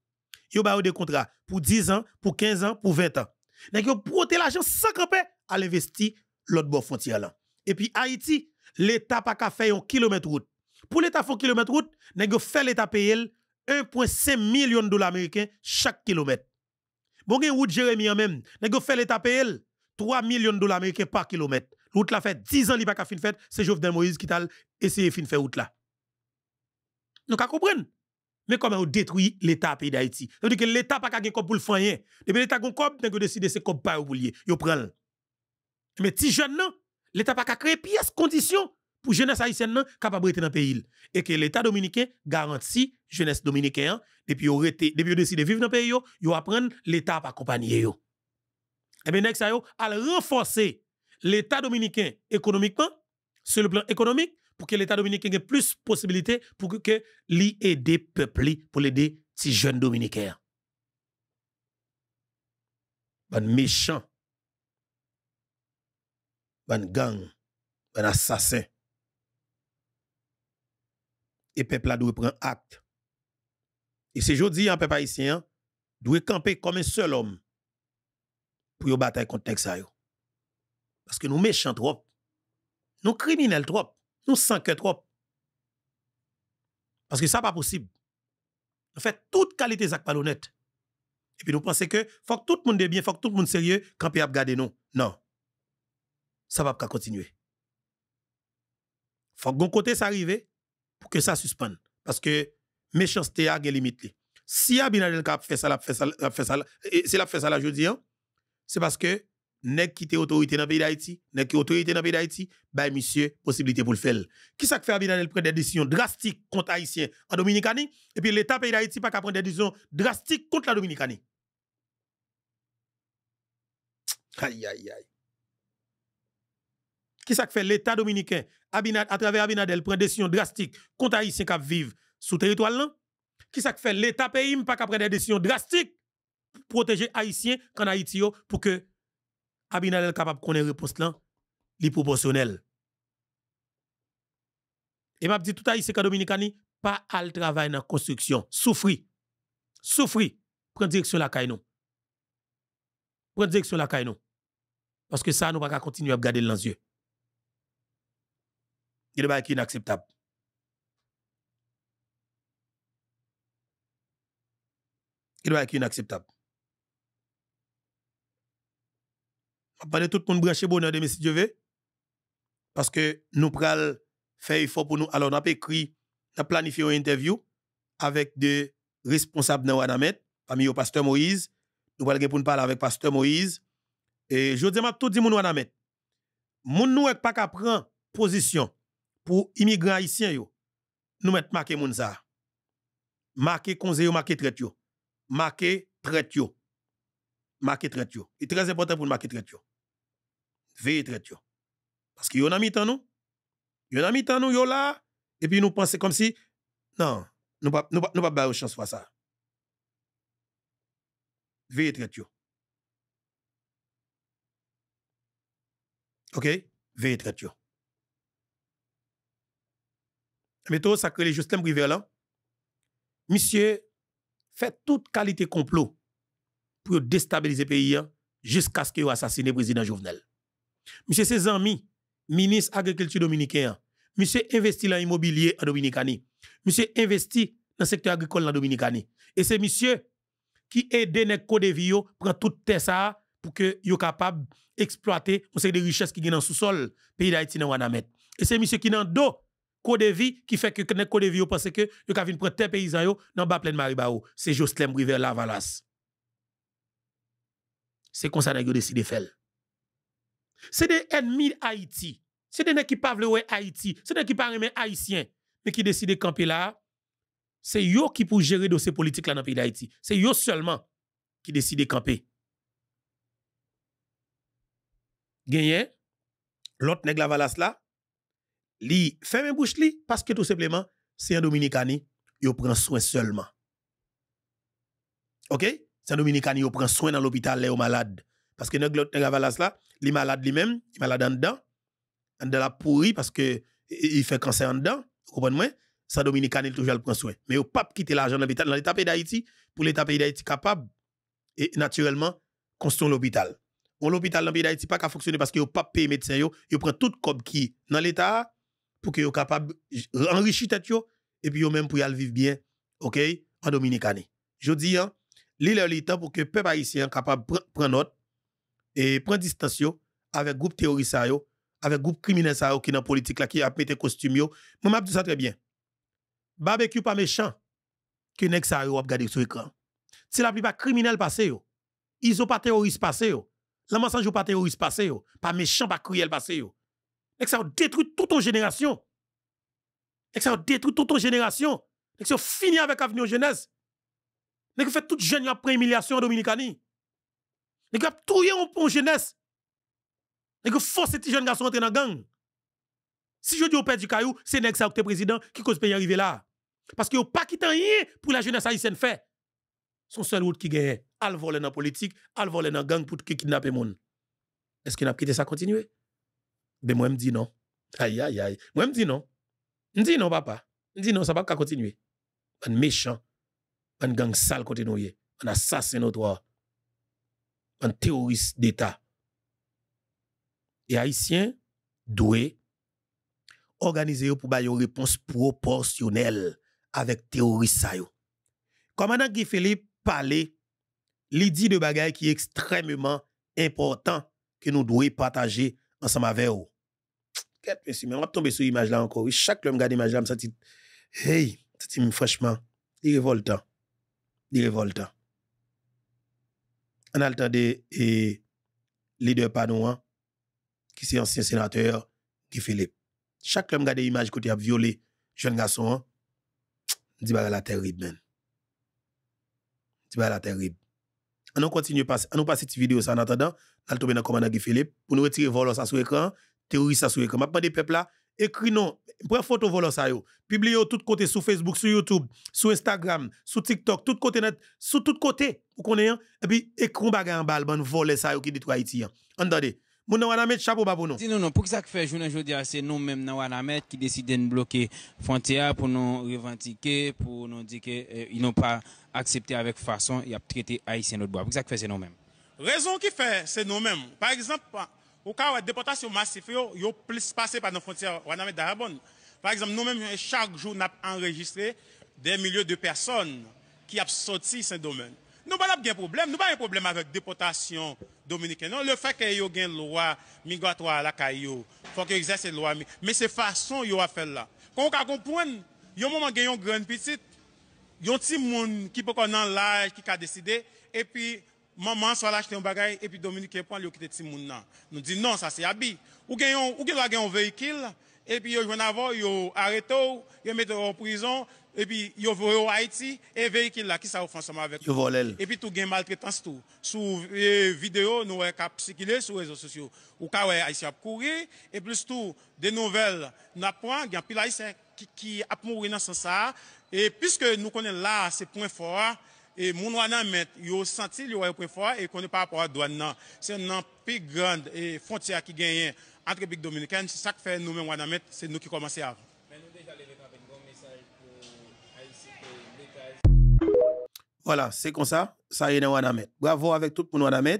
Yo ba des contrats pour 10 ans, pour 15 ans, pour 20 ans. Ils yo l'argent sans camper à l'investir l'autre bord frontière là. Et puis Haïti, l'État pas qu'à faire un kilomètre route. Pour l'État faire un kilomètre route, nèg fait l'État payer 1.5 million de dollars américains chaque kilomètre. Bon route Jérémy en même, fait l'État payer 3 millions de dollars américains par kilomètre. Route la fait 10 ans li pas qu'à faire fait, c'est Jovenel Moïse qui a essayé de faire route là. Nous comprenons. Mais comment on détruit l'État pays d'Haïti? Ça veut dire que l'État n'a pas qu'à gen pour le faire Depuis hein. l'État gon cob, nèg décide c'est cob pas oublier prend mais si jeune, l'État n'a pas créé pièce condition pour jeunesse haïtienne capable d'être dans le pays. Et que l'État dominicain garantit jeunesse dominicaine, depuis vous décidé de vivre dans le pays, vous prendre l'État à accompagner. Et eh bien, next, à renforcer l'État dominicain économiquement, sur le plan économique, pour que l'État dominicain ait plus de possibilités pour que l'IED peuple, pour l'aider ces jeunes dominicains. Bon méchant ban gang, un assassin. Et peuple doit prendre acte. Et c'est jodi, un hein, peuple haïtien, doit camper comme un seul homme pour bataille contre texte Parce que nous méchants trop, nous criminels trop, nous sans que trop. Parce que ça pas possible. Nous fait toute qualité zak pas honnête. Et puis nous pensons que faut que tout le monde est bien, faut que tout le monde sérieux, camper à garder nous. Non ça va pas continuer. Faut que côté ça arrive pour que ça suspende parce que méchanceté a des limites. Si Abinadel a fait ça, fait ça, fait ça, c'est l'a fait ça là dis. Hein, c'est parce que nèg qui autorité dans le pays d'Haïti, nèg qui autorité dans le pays d'Haïti, ben monsieur, possibilité pour le faire. Qui ça fait Abinadel prendre des décisions drastiques contre Haïtiens en Dominicanie, et puis l'État pays d'Haïti pas qu'à prendre des décisions drastiques contre la Dominicanie. Aïe, aïe, aïe qui ça fait l'État dominicain, à travers Abinadel, des décisions drastiques contre Haïtiens qui vivent sous territoire Qui ça fait l'État pays pas prendre des décisions drastiques pour protéger Haïtiens qu'en Haïti pour que Abinadel capable de prendre une réponse là, li proportionnel. Et m'a dit tout Haïtien qui dominicani pas al travail dans construction, souffri. Souffri, prend direction la caille nous. Prend direction la caille nous. Parce que ça nous pas continuer à garder dans les yeux qui est inacceptable. Qui est inacceptable. Je parler tout le monde branché bonheur de M. Dieu Parce que nous pral faire effort pour nous. Alors, nous avons écrit, on avons planifié une interview avec des responsables de Wanamet, parmi le Pasteur Moïse. Nous parlons pour parler avec Pasteur Moïse. Et je dis à tout le monde Wanamet. Mon nous pas qu'à prendre position pour immigrants haïtiens nous mettons marqué Mounza. ça marqué conseil yo marqué traite yo marqué traite yo marqué traite yo très important pour marquer traite yo veille traite yo parce que a mis mitan nous a mis mitan nous yo là et puis nous pensons comme si non nous ne nous pas nous pas chance pour ça veille traite yo OK veille traite yo tout ça crée le Justin monsieur, fait toute qualité complot pour déstabiliser le pays hein, jusqu'à ce qu'il assassine le président Jovenel. Monsieur, ses amis, ministre agriculture dominicain, monsieur investi dans l'immobilier en Dominicanie, monsieur investi dans le secteur agricole en Dominicanie. Et c'est monsieur qui aide les codes de prend toute ça pour que yo capable d'exploiter on richesses qui sont dans le sous-sol, pays d'Haïti dans Et c'est monsieur qui dans code de vie qui fait que le code de vie pense que yo ka vinn prendre terre paysan yo dans bas marie Maribao. C'est Jocelyn River Lavalas. C'est comme ça que décidé de faire. C'est des ennemis Haïti. C'est des gens qui pas d'Haïti. Haïti. C'est des gens qui pas aimer Haïtien. Mais qui décident de camper là. C'est eux qui pour gérer dossier politique là dans le pays d'Haïti. C'est eux seulement qui décident de camper. Gagné, l'autre nègre Lavalas là, li ferme bouche li, parce que tout simplement, c'est un Dominicani, il prend soin seulement. OK? C'est un Dominicani, il prend soin dans l'hôpital, les malade. Parce que nèg l'autre valas là, li malade lui-même, il malade en dedans, en la pourri parce que il fait cancer en dedans, vous comprenez moi? ça Dominicani toujours le prend soin. Mais au pape quitter l'argent dans l'hôpital, dans l'état pays d'Haïti, pour l'état pays d'Haïti capable et naturellement construire l'hôpital. l'hôpital dans pays d'Haïti pas qu'à fonctionner parce que au pape paye médecin yo, il prend tout cob qui dans l'état pour que soient capables d'enrichir tête et puis même pour y aller vivre bien, OK, en Dominique. Je dis, hein, l'île temps pour que les peuple haïtien capable de prendre note et prendre distance avec groupe terroriste, avec groupe criminel qui sont dans la politique, qui a pété costume. Moi, je dis ça très bien. Barbecue pas méchant que les gens yo regarder sur écran. C'est la plupart criminel passé. Ils n'ont pas terroristes passé. La mensonge pas terroriste passé. Pas méchant, pas cruel passé. Et ça détruit toute ton génération. Et ça détruit toute ton génération. Et ça finit avec l'avenir jeunesse. Et fait toute jeune après humiliation en Dominicanie. Et que tout yon pour jeunesse. Et que force ces jeunes à entrer dans la gang. Si je dis au père du caillou, c'est que ça président qui cause pays arriver là. Parce que a pas quitté rien pour la jeunesse haïtienne fait. Son seul route qui gagne, al voler dans la politique, al voler dans la gang pour kidnapper monde. Est-ce qu'il n'a quitté ça continuer? Ben moi, je me dis non. Aïe, aïe, aïe. Moi, je me dis non. Je dis non, papa. Je dis non, ça va pas continuer. Un méchant. Un gang sale côté Un assassin Un terroriste d'État. Et Haïtiens doivent organiser pour une réponse proportionnelle avec terroriste ça Commandant Guy Philippe parlait, il dit de bagaille qui est extrêmement important que nous devons partager ensemble avec vous. que monsieur, mais on tombé tomber sur l'image là encore. Chaque fois que je regarde l'image là, je me sens, hey, c'est franchement, il révoltant. Hein. Il révoltant. Hein. On a le et, leader panouan, hein, qui c'est ancien sénateur, Guy Philippe. Chaque fois que je regarde l'image côté a violé, jeune garçon, je me dis, bah, la terrible, man. Je bah, la terrible. On continue à nous passer cette vidéo ça en attendant. Nous tomber dans le commandant Philippe pour nous retirer volons ça sur écran, terroriste ça sur écran. Maintenant des peuples là, écris non, prends photo volons ça yo. Publiez tout côté sur Facebook, sur YouTube, sur Instagram, sur TikTok, tout côté net, sur tout côté. Vous connaissez hein? et puis écris bagarre en balle, bon voler ça qui détruit Haïti. Hein. Entendez. Moun nan wana chapeau ba pour non, Non non nou, ça que sa ki fè jounen jodi a, ah, nous nou mèm frontière pour nous revendiquer, pour nous dire qu'ils euh, ils n'ont pas accepté avec façon et a traité haïtien notre bois. Pour ça que fait c'est nous-mêmes. Raison qui fait c'est nous-mêmes. Par exemple, au cas où la déportation massive, a plus passé par nos frontières Par exemple, nous-mêmes chaque jour n'a enregistré des milliers de personnes qui ont sorti ce domaine. Nous n'avons pas de problème, nous pas un problème avec déportation dominicaine. le fait qu'il que ait une loi migratoire à la caillou, faut exerce la loi, mais c'est façon yo a fait là. Quand on comprend, yo moment a une grande petite y a un petit monde qui peut pas l'âge, qui a décidé, et puis, maman soit l'acheter un bagage, et puis Dominique e Point, le a quitté petit monde Nous dit non, ça c'est habit. Ou gagnon, ou a un véhicule, et puis, il y a un avant, il y a arrêté, il en prison, et puis, il y a volé au Haïti, et véhicule là, qui s'est offense avec Je volé. Et puis, tout gagne maltraitance tout. Sous vidéo, nous avons psychiqué sur les réseaux sociaux. Ou quand Haïti a couru, et plus tout, des nouvelles, nous apprenons, il y a un pile qui a mouru dans ce sens Et puisque nou konnen la se point fort, et Mounou Adame, yon senti yon point fort, et konnen par rapport bon a douan nan, se nan pi grand frontia ki genyen entre Big Dominikan, se sak fè nou men Adame, se nou ki komanse avi. Voilà, se kon sa, sa yon en Adame. Bravo avèk tout Mounou Adame,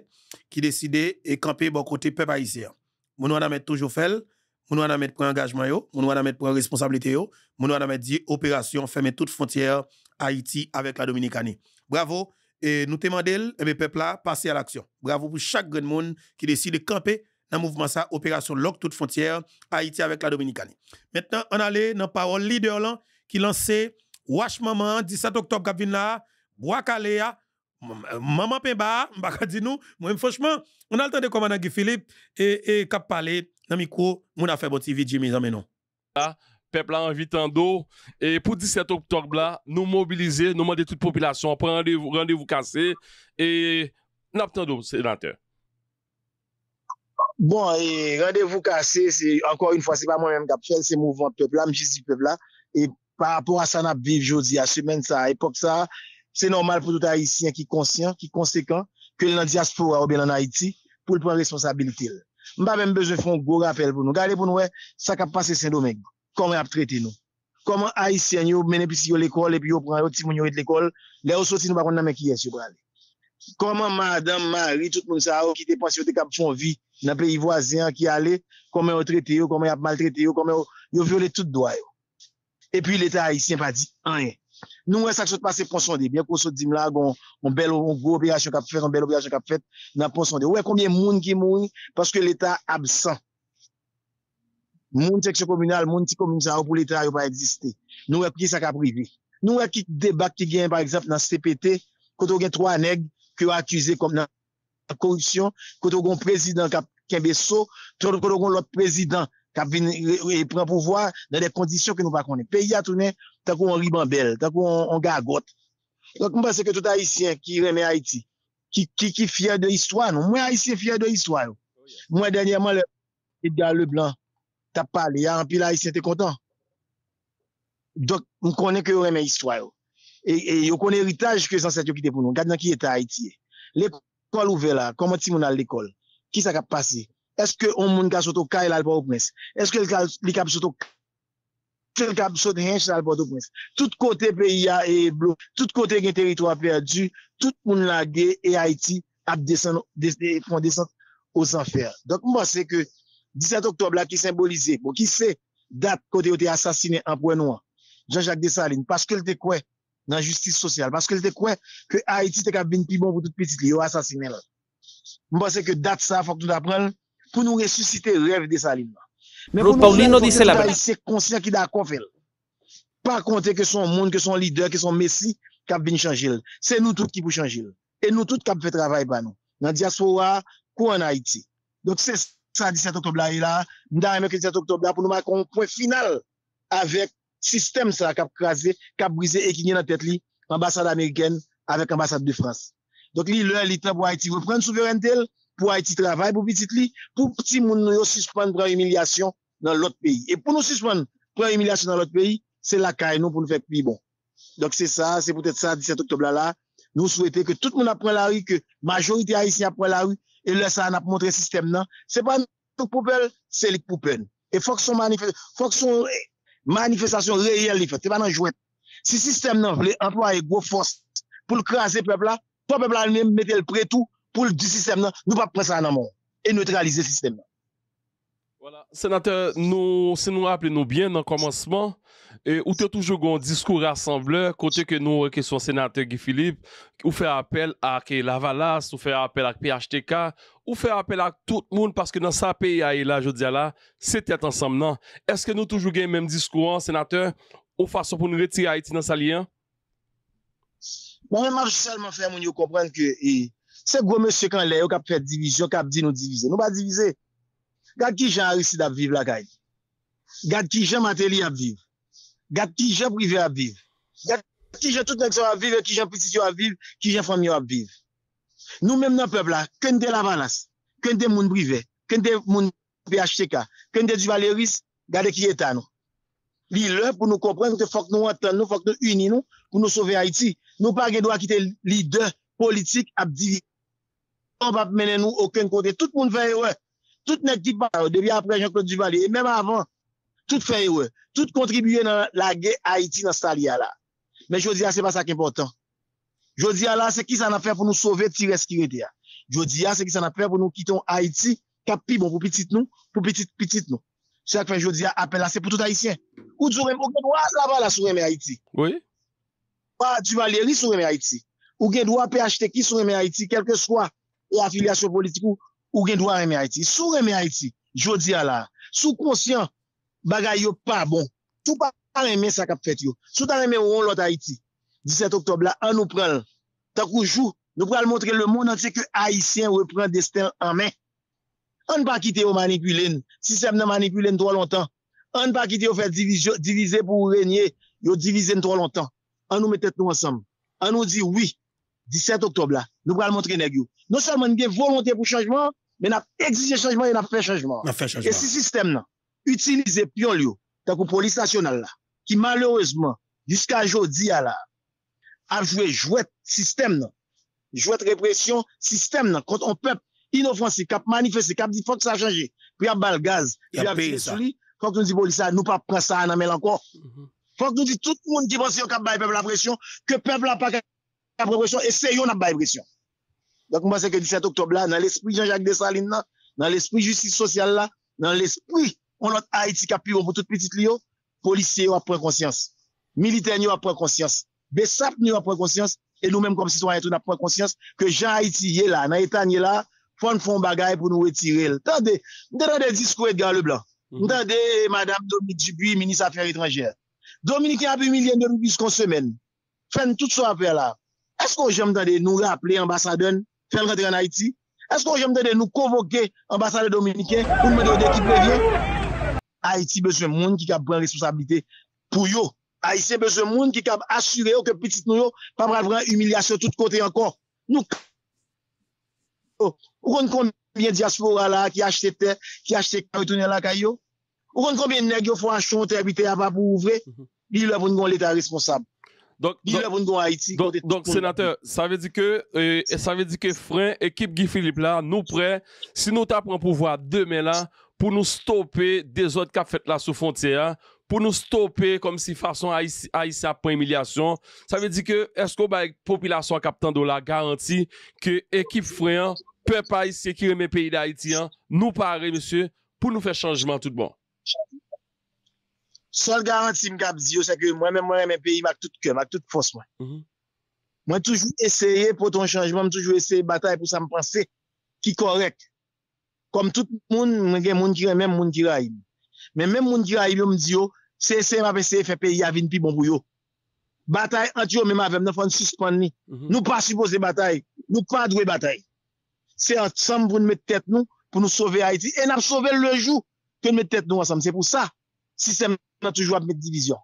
ki deside ekampe bon kote pep Aisyen. Mounou Adame toujou fèl, moun wana mettre prendre engagement yo, moun mettre responsabilité yo, moun wana mettre dire opération fermer toute frontière Haïti avec la Dominicanie. Bravo et nous demandons et peuple là passer à l'action. Bravo pour chaque grand monde qui décide de camper dans le mouvement ça opération lock toute frontière Haïti avec la Dominicanie. Maintenant on allait dans parole leader qui lançait Wash maman 17 octobre Gavin maman Pemba, (laughs) m'baka dit nous, franchement, on a le temps de comment Guy Philippe et et parler Nami kou, moun afe boti vidji mizan menon. Ah, pepla anvitando, e pou 17 oktob la, nou mobilize, nou mande tout popilasyon, pou randevou kase, e nap tando, sedante. Bon, e randevou kase, ankon yon fwa, se pa moun yon kapsel, se mou vante pepla, mjiz di pepla, e pa rapport a sanap viv jodi, a semen sa epok sa, se normal pou touta Haitien ki konsyen, ki konsekant, ke l nan diaspora ou belan Haiti, pou l pouan responsabilite lè. Mbabe mbeje fon go rapel pou nou. Gade pou nou e, sa kap pase sen do menk. Koman ap trete nou? Koman ayisyen yo mene pisi yo lekol epi yo pran yo ti moun yo et lekol, le yo soti nou bakon nan menk yes yo pran. Koman madame, mari, tout moun sa ou ki te pasyon de kap fon vi nan peyi voazen ki ale, koman yo trete yo, koman yo ap mal trete yo, koman yo viole tout do ayo. E pi l'eta ayisyen pa di, anye. Nou wè sak sot pase pon sonde. Bien kon sot dim la, kon bel obyasyon kap fet, nan pon sonde. Ou wè konbyen moun ki moun, paske l'Etat absan. Moun teksyon komunal, moun teksyon komunal, ou pou l'Etat yo pa egziste. Nou wè ki sa ka privi. Nou wè ki debak ki gen, par ekzap, nan CPT, koto gen tro aneg, ki yo akize kom nan korupsyon, koto gen prezident kembe so, koto gen l'ot prezident ka vin pou vwa nan de kondisyon ki nou pa konen. Pe yatounen, ta kou an riban bel, ta kou an gagot. Donc m'pase ke tout Haitien ki reme Haiti, ki fiyan de histwa nou. Mwen Haitien fiyan de histwa nou. Oh, mwen denye mwen le, et dan le blan, ta pali, an pi la Haitien te kontan. Donc m'kone ke reme histwa nou. Et yo kone eritage ke san sètyo ki depounou. Gat nan ki et a Haiti. L'école ouve la, kon mwen ti moun al l'école, ki sa ka pase? Eske on moun ka soto kaye la alba ou gnes? Eske li ka soto kaye? tout kote peyi a e blo, tout kote gen teritwa perdi, tout moun bon, la ge e Haiti ap desante osanfer. Donk mwen se ke 17 oktob la ki sembolize, pou ki se dat kote yo te asasine anpwen wan, Jean-Jacques Desalines, paske l te kwen nan justice sosyal, paske l te kwen ke Haiti te kap bin pi bon pou tout petite li yo asasine l. Mwen se ke dat sa fok nou ap pral pou nou resusite rev Desalines wan. Mais Paulino dit c'est la bataille. C'est conscient qui d'accord fait. Pas compter que son monde, que son leader, que son messie, qui a bien changé. C'est nous tous qui pouvons changer. Et nous tous qui avons fait travail pour nous. Dans la diaspora, pour en Haïti. Donc c'est ça, 17 octobre là, et là, nous 17 octobre là pour nous marquer un point final avec système ça qui a crasé, qui a brisé et qui est dans la tête l'ambassade américaine avec l'ambassade de France. Donc, est temps pour Haïti vous reprendre souveraineté pou ay ti travay, pou pi tit li, pou ti moun nou yo suspon pre-emilyasyon nan lot peyi. E pou nou suspon pre-emilyasyon nan lot peyi, se la ka e nou pou nou fek pi bon. Donk se sa, se pou tete sa, 17 oktobla la, nou souwete ke tout moun apre la ou, ke majorite a isi apre la ou, e lè sa an apre montre sistem nan, se pan pou pel, se lik pou pen. E fok son manifestasyon reyel li fet, se pan nan jwè. Se sistem nan vle, anpwa e gwo fos pou l krasi pepla, pou pepla an mèm metel pretou, pou di sistem nan, nou pa prese anamon e neutralize sistem nan. Voilà, senatèr, se nou aple nou bien nan komanseman, ou te toujougon diskou rassemble, kote ke nou reke son senatèr Gifilip, ou fe apel ak E. Lavalas, ou fe apel ak PHTK, ou fe apel ak tout moun, paske nan sa peyi a E. La Jodiala, se te tansam nan. Eske nou toujougen menm diskou an, senatèr, ou fason pou nou retire A.T. nan sa liyan? Mwen mwen mwen fèlman fèlman mwen yo komprende ki e Se gwo mè sè kan lè yo kap fè divizyon, kap di nou divize. Nou pa divize. Gat ki jè an risid ap viv la gaj. Gat ki jè mater li ap viv. Gat ki jè privè ap viv. Gat ki jè tout an eksè ap viv, ki jè presidio ap viv, ki jè famyo ap viv. Nou mèm nan pèb la, kèndè la vanas, kèndè moun privè, kèndè moun PHTK, kèndè di valeris, gade ki etan nou. Li lè pou nou kompren, nou te fok nou atan nou, fok nou uni nou, pou nou sove Haiti. Nou pa gen nou akite li dè politik ap divize. On pa mene nou oken kote. Tout moun fèye wè. Tout nèkip pa wè. Debi apre jen kote du vali. E mèm avan. Tout fèye wè. Tout kontribuye nan la ge Haiti nan sa liya la. Men jodi ya se pa sa ki important. Jodi ya la se ki sa na fè pou nou sove ti reskire di ya. Jodi ya se ki sa na fè pou nou kiton Haiti. Kapi bon pou pitit nou. Pou pitit pitit nou. Se ak fè jodi ya apè la se pou tout Haitien. Ou djou rem ou gen dwa la ba la sou reme Haiti. Oui. Ou gen dwa pe achete ki sou reme Haiti. Kelke swa. ou afiliasyon politikou ou gen dwa reme Haiti. Sou reme Haiti, jodi ala, sou konsyon bagay yo pa bon, sou pa reme sa kap fet yo. Sou ta reme ou ron lot Haiti, 17 oktob la, an nou prel, tak oujou, nou prel montre le moun anse ki Haitien repren desten anmen. An pa kite yo manipulen, si sep nan manipulen tro lontan, an pa kite yo fe divize pou renyen, yo divize n tro lontan. An nou metet nou ansam, an nou di wii, 17 Oktob non mm-hmm. la, nou pral montre nè gyou. Non salman gen volontè pou chanjman, men ap egzise chanjman, en ap fè chanjman. En si sistem nan, utilize piyon liyo, tak ou polisasyon nan la, ki malerouzman, jusqu'a jodi ya la, ap jwè jwèt sistem nan, jwèt represyon sistem nan, konton pep inofansi, kap manifesti, kap di fòk sa chanjè, priyabal gaz, pou yap paye sa. Fòk nou di polisasyon, nou pa prensa anamè lankò. Fòk nou di tout moun ki pensi yo kap baye pep la presyon, ke pep la pa kèp. a prekonsyans, e se yon ap prekonsyans. Dak mwa se ke 17 oktob la, nan l'espri Jean-Jacques Desalines la, nan l'espri justice sosyal la, nan l'espri ou not AITI kapi ou pou tout petit li yo, polisye yo ap prekonsyans, milite nyo ap prekonsyans, besap nyo ap prekonsyans, e nou menm kom si ton a etou nap prekonsyans, ke Jean-AITI ye la, nan etan ye la, fon fon bagay pou nou etirel. Tande, mtande diskou et gwa le blan, mtande Madame Dominique Dubuis, Ministre Affaires Etrangères, Dominique Apimilienne de l'Ombis qu'on semen, Esko jom dan de nou raple ambasadon fèl rentre an Haiti? Esko jom dan de nou kovoke ambasadon Dominiken pou mwen de ou de ki prevye? Haiti bezwen moun ki kab brin responsabilite pou yo. Haiti bezwen moun ki kab asyre yo ke petit nou yo pa brin brin humilya se tout kote ankor. Nou kak. Oh, ou kon konbien diaspora la ki achete, ki achete karitounen la kayo? Ou konbien neg yo fwa an chante abite ya pa pou ouvre? Bi mhm. lè voun goun l'état responsable. Donk senate, sa ve di ke fran ekip Gifilip la nou pre, si nou ta pran pou vwa demen la pou nou stope de zot kap fet la sou fonter, pou nou stope kom si fason Aïsia pou emilyasyon, sa ve di ke esko baye populasyon kap tan do la garanti ke ekip fran pe pa Aïsia ki reme peyi de Aïti, nou pare, monsye, pou nou fe chanjiman tout bon. Sol garanti si m kap ziyo se ke mwen mwen mwen mwen peyi m ak tout ke, m ak tout fos mwen. Mwen mhm. toujou eseye poton chanjman, m toujou eseye batay pou sa m panse ki korek. Kom tout moun mwen gen moun kire, mwen moun kire ayim. Mwen mwen moun kire ayim yo m ziyo, se eseye m ap eseye fe peyi avin pi bon bou yo. Batay antyo mwen m avem, nan fwant 6 pan ni. Mhm. Nou pa suppose batay, nou pa adwe batay. Se ansam pou nou mette tet nou pou nou sove Haiti. E nap sove le jou, ke nou mette tet nou ansam, se pou sa batay. Sistem nan toujou ap met divizyon.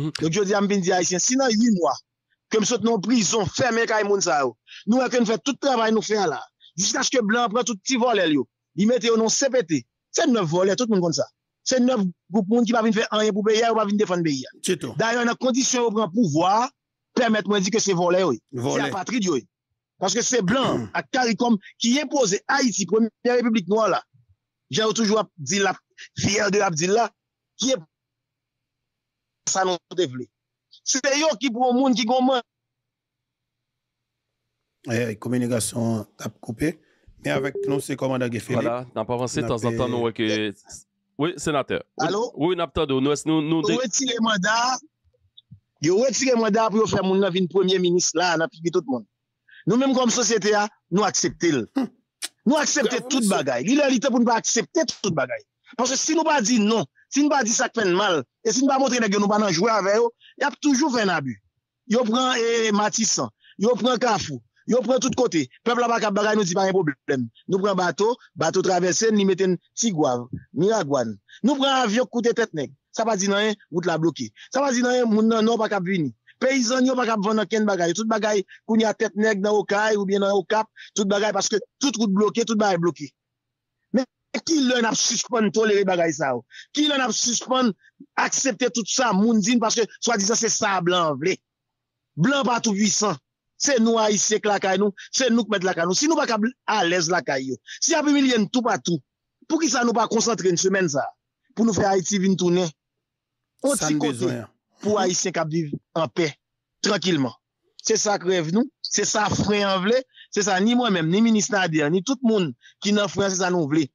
Mhm. Donc, yo di am bin di Aitien. Sinan yi mwa, kem sot nan prizon ferme ka yi moun sa yo, nou akon fè tout travay nou fè an la. Dijitaj ke blan, pran tout ti volè yo. Yi mette yo nan CPT. Se nou volè, tout moun kon sa. Se nou goup moun ki pa vin fè anye pou beye, ou pa vin defan beye. Daryan, nan kondisyon ou pran pouvoi, permet mwen di ke se volè yo. Se apatrid yo yo. Paske se blan, akarikom, ki yi pose Aitie, premier republik nou an la. Jè yo toujou ap di la, fiy qui est ça nous devons. C'est eux qui pour le monde qui gomme. Eh, eh, communication a coupé. Mais avec nous, c'est Voilà, n'a pas avancé de temps en temps, nous, que... Oui, sénateur. Allô? Oui, n'a Nous, nous, nous... le mandat. mandat pour faire mon avis premier ministre là, tout le monde. nous même comme société, ah, hum. nous acceptons. Nous acceptons toute bagaille. Il accepter toute Parce que si nous pas dit non, Si nou pa di sa kwen mal, e si nou pa montre negyo nou pa nan jwoy aveyo, yap toujou fwen abu. Yo pran e, matisan, yo pran kafou, yo pran tout kote. Pepl la baka bagay nou di pa yon problem. Nou pran bato, bato travesen, ni meten tigwav, ni agwan. Nou pran avyon koute tetneg, sa pa di nan yon, wout la bloki. Sa pa di nan yon, moun nan nou baka brini. Peizan yo baka bvan nan ken bagay, tout bagay koun ya tetneg nan wokay, ou bien nan wokap, tout bagay, paske tout wout bloki, tout bagay bloki. E ki lè nan ap suspon tolere bagay sa ou. Ki lè nan ap suspon aksepte tout sa moun din paske swa di sa se sa blan vle. Blan pa tout vwisan. Se nou a isek la kay nou, se nou kmet la kay nou. Se nou pa kab alèz la kay yo. Se api milyen tout pa tout. Pou ki sa nou pa konsantre nsemen sa? Pou nou fè Haiti vintounen. O ti kote pou a isek kab biv an pe. Tranquilman. Se sa krev nou. Se sa frey an vle. Se sa ni mwen menm, ni minister ni tout moun ki nan frey an se sa nou vle.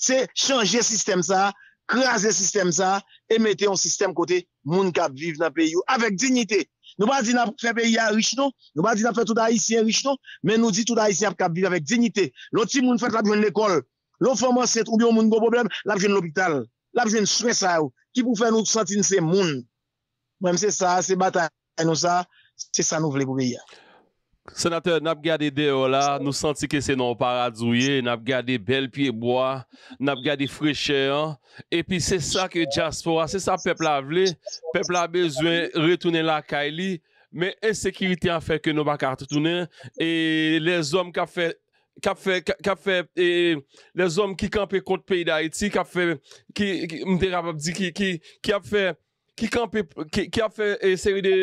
c'est changer système ça, craser système ça et mettre un système côté monde qui vivre dans le pays avec dignité. Nous pas dit le pays est riche non, nous pas que tout le tout haïtien riche mais nous dit tout le haïtien est riche avec dignité. L'autre petit monde fait la jeune école. L'enfant c'est ou bien monde gros problème, la jeune l'hôpital. La jeune soin ça qui peut faire nous sentir c'est monde. Même c'est ça, c'est bataille nous ça, c'est ça nous voulons pour le pays. Senatèr, nap gade deyo la, nou santi ke se non paradzouye, nap gade bel piye boya, nap gade frèche an, epi se sa ke Jaspora, se sa peple avle, peple av bezwen retounen la kaili, men esekirite an feke nou bak artounen, e les om kap fe, kap fe, kap fe, e les om ki kampe kont peyi da iti, kap fe, ki, mte rap ap di, ki, ki, ki ap fe, ki kampe, ki, ki ap fe e seri de...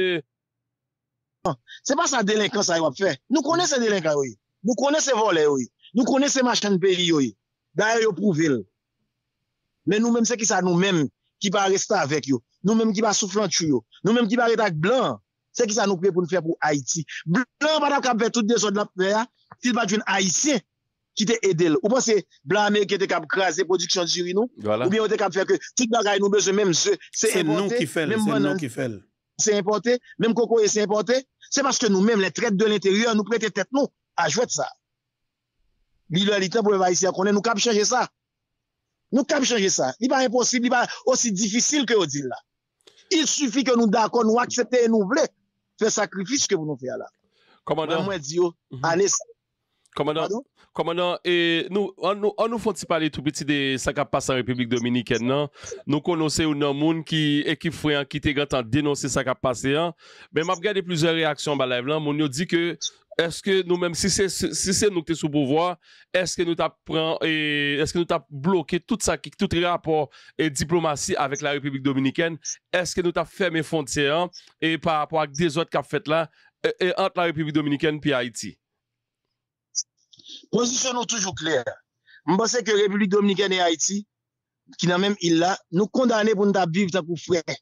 Se pa sa delinkan sa yon fe Nou kone se delinkan yoy Nou kone se vole yoy Nou kone se machan peri yoy Da yoy prouvil Men nou menm se ki sa nou menm Ki pa resta avek yoy Nou menm ki pa soufflant yoy Nou menm ki pa redak blan Se ki sa nou kwe pou nou fe pou Haiti Blan patap kap fe tout de zon la pwe ya Fil patjoun Haitien Ki te edel Ou pan se blan menm ki te kap krasi Produksyon diri nou Ou bien ou te kap fe Kik la ray nou beze Menm se Se nou ki fel Se nou ki fel Se importe Menm koko e se importe Se maske nou men, le tret de l'interieur, nou prete tet nou, a jwet sa. Bile liten pou evayisi a konen, nou kap chanje sa. Nou kap chanje sa. I pa imposible, i pa osi difisil ke odil la. Il sufi ke nou dakon, nou aksepte e nou vle, fe sakrifis ke pou nou fe ala. Komandant. Mwen mwen di yo, ane sa. Komandant, komandant, an nou fonti pale tout peti de sa kap pasan Republik Dominiken nan? Nou konose ou nan moun ki ekif fwe an ki te gantan denonsi sa kap pasan. Men map gade plize reaksyon ba lev lan, moun yo di ke, eske nou menm, si se nou te sou bouvoi, eske nou tap blokye tout rapport diplomasy avik la Republik Dominiken, eske nou tap feme fonti an, e par rapport ak de zot kap fet la, e ant la Republik Dominiken pi Haiti. Pozisyon nou toujou kler, mbase ke republik Dominiken e Haiti, ki nan menm illa, nou kondane pou nou da biv ta pou fwere.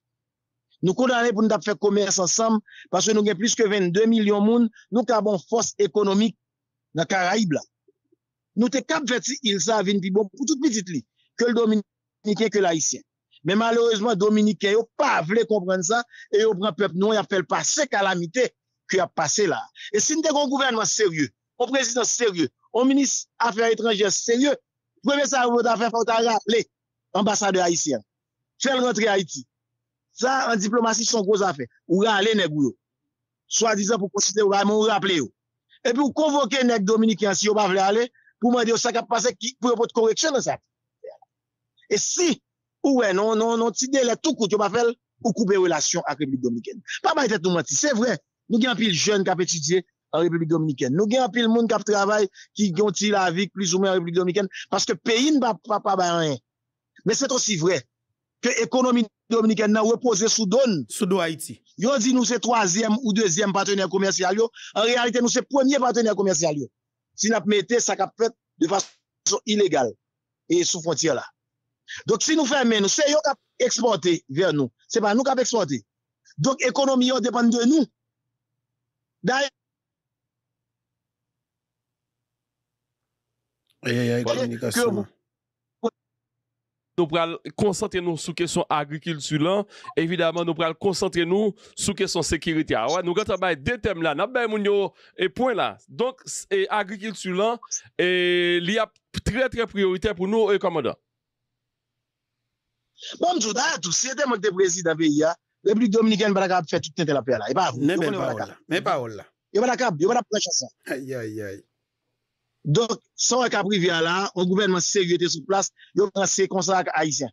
Nou kondane pou nou da fwe komers ansam, paswe nou gen plis ke 22 milyon moun, nou ka bon fos ekonomik nan Karaib la. Nou te kap veti il sa avin bibon pou tout midit li, ke l Dominiken, ke l Haitien. Men malorezman Dominiken yo pa vle komprende sa, e yo bran pep nou ya fel pa se kalamite ki a pase la. E sin de kon gouvernman seryou, kon prezident seryou, O minis affèr étrangè, sèryè, premè sa vòt affè, fòt a râble, ambassadeur Haitien, fèl rentre Haiti. Sa, an diplomatis son kòz affè, ou râble nèk ou yo. Swa dizan pou konsite ou râble, ou râble yo. Epi ou konvoke nèk Dominikian si yo bavle râble, pou mède yo sa kap pasek ki pou yo pot koreksyon an sa. E si, ou wè, non, non, non, si de lè tout kout yo bavle, ou koube relasyon akribik Dominikian. Pa mète tout mèti, sè vwè, nou gen pil jèn kap etidye, an Republik Dominikèn. Nou gen apil moun kap travay ki gyon ti la vik plus ou men an Republik Dominikèn paske peyin pa pa ba rè. Men set osi vre ke ekonomi Dominikèn nan repose soudon. Soudon Haiti. Yon di nou se troasyem ou dezyem patrener komersyal yo. An realite nou se pounye patrener komersyal yo. Si nap mette, sa kap pet de fason ilégal e sou frontier la. Dok si nou fè men, nou se yo kap eksporté ver nou. Se pa nou kap eksporté. Dok ekonomi yo depan de nou. Da yon Yoy yoy, yoy, yoy, yoy. Nou pral konsantre nou sou kesyon agrikil tsu lan. Evidaman nou pral konsantre nou sou kesyon sekiriti. Nou gantabay detem la. Nap bè moun yo e poin la. Donk agrikil tsu lan li ap tre tre priorite pou nou e komoda. Bon, douda, douda. Sye te moun de brezi dave yoy. Repri Dominiken barakab fè tout ente la pe la. E pa ou. E pa ou la. E barakab, e barakab. Ay, ay, ay. Donk, son ek aprivia la, ou gouvenman seryete sou plas, yon se konsa ak Haitien.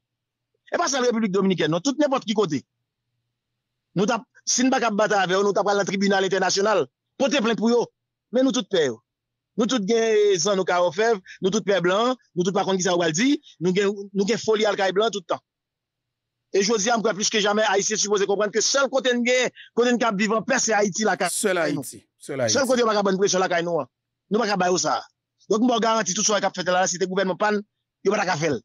E pa sa republik Dominiken, nou tout nepot ki kote. Sin bak ap bata ave, nou tap pral la tribunal internasyonal, pote plen pou yo, men nou tout pe yo. Nou tout gen zan nou ka ofev, nou tout pe blan, nou tout pa kongisa waldi, nou gen foli alkay blan tout tan. E jodi, am kwa plus ke jame, Haitien suppose komprenke, se l kote nge, kote n ka bivan, perse Haiti la kate. Se l Haiti. Se l kote yon baka bon pre, se l akay nou an. Nou baka bayou sa Donk mbo garanti tout sou an kap fete la la, se te gouvenman pan, yo pata kafel.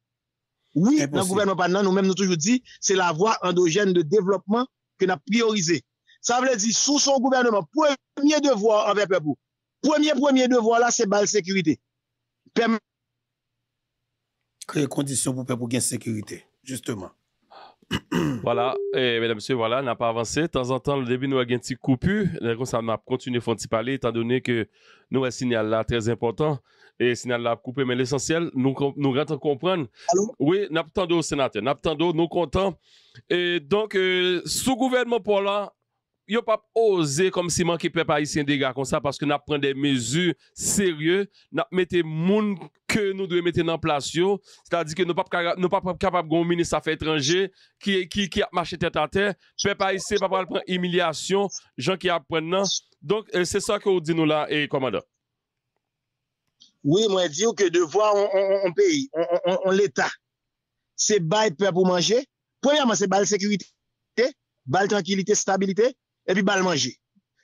Oui, nan gouvenman pan nan, nou men nou toujou di, se la vwa endogen de devlopman ke na priorize. Sa vle di, sou son gouvenman, premier devwa an pepe bou. Premier, premier devwa la, se bal sekurite. Kreye kondisyon pou pepe bou gen sekurite, justeman. voilà, et mesdames, messieurs, voilà, n'a pas avancé. De temps en temps, le début, nous a un petit coupure. Ça m'a continué à parler, étant donné que nous un signal là très important. Et signal là coupé, mais l'essentiel, nous, nous rentrons comprendre. Oui, nous sénateur, nous nous comptons. Et donc, euh, sous gouvernement pour là, yo pap oze kom si man ki pep a yisi yon dega kon sa, paske nap pren de mezur serye, nap mette moun ke nou dwe mette nan plasyon, skadi ki nou pap kapap goun minis sa fe etranje, ki ap mache tet aten, pep a yisi, pap ap pren emilyasyon, jan ki ap pren nan, donk eh, se sa ke ou di nou la, eh, komanda. Oui, mwen di yo ke devwa an peyi, an leta, se ba et pep ou manje, pouyaman se bal sekurite, bal tranquilite, stabilite, epi bal manje.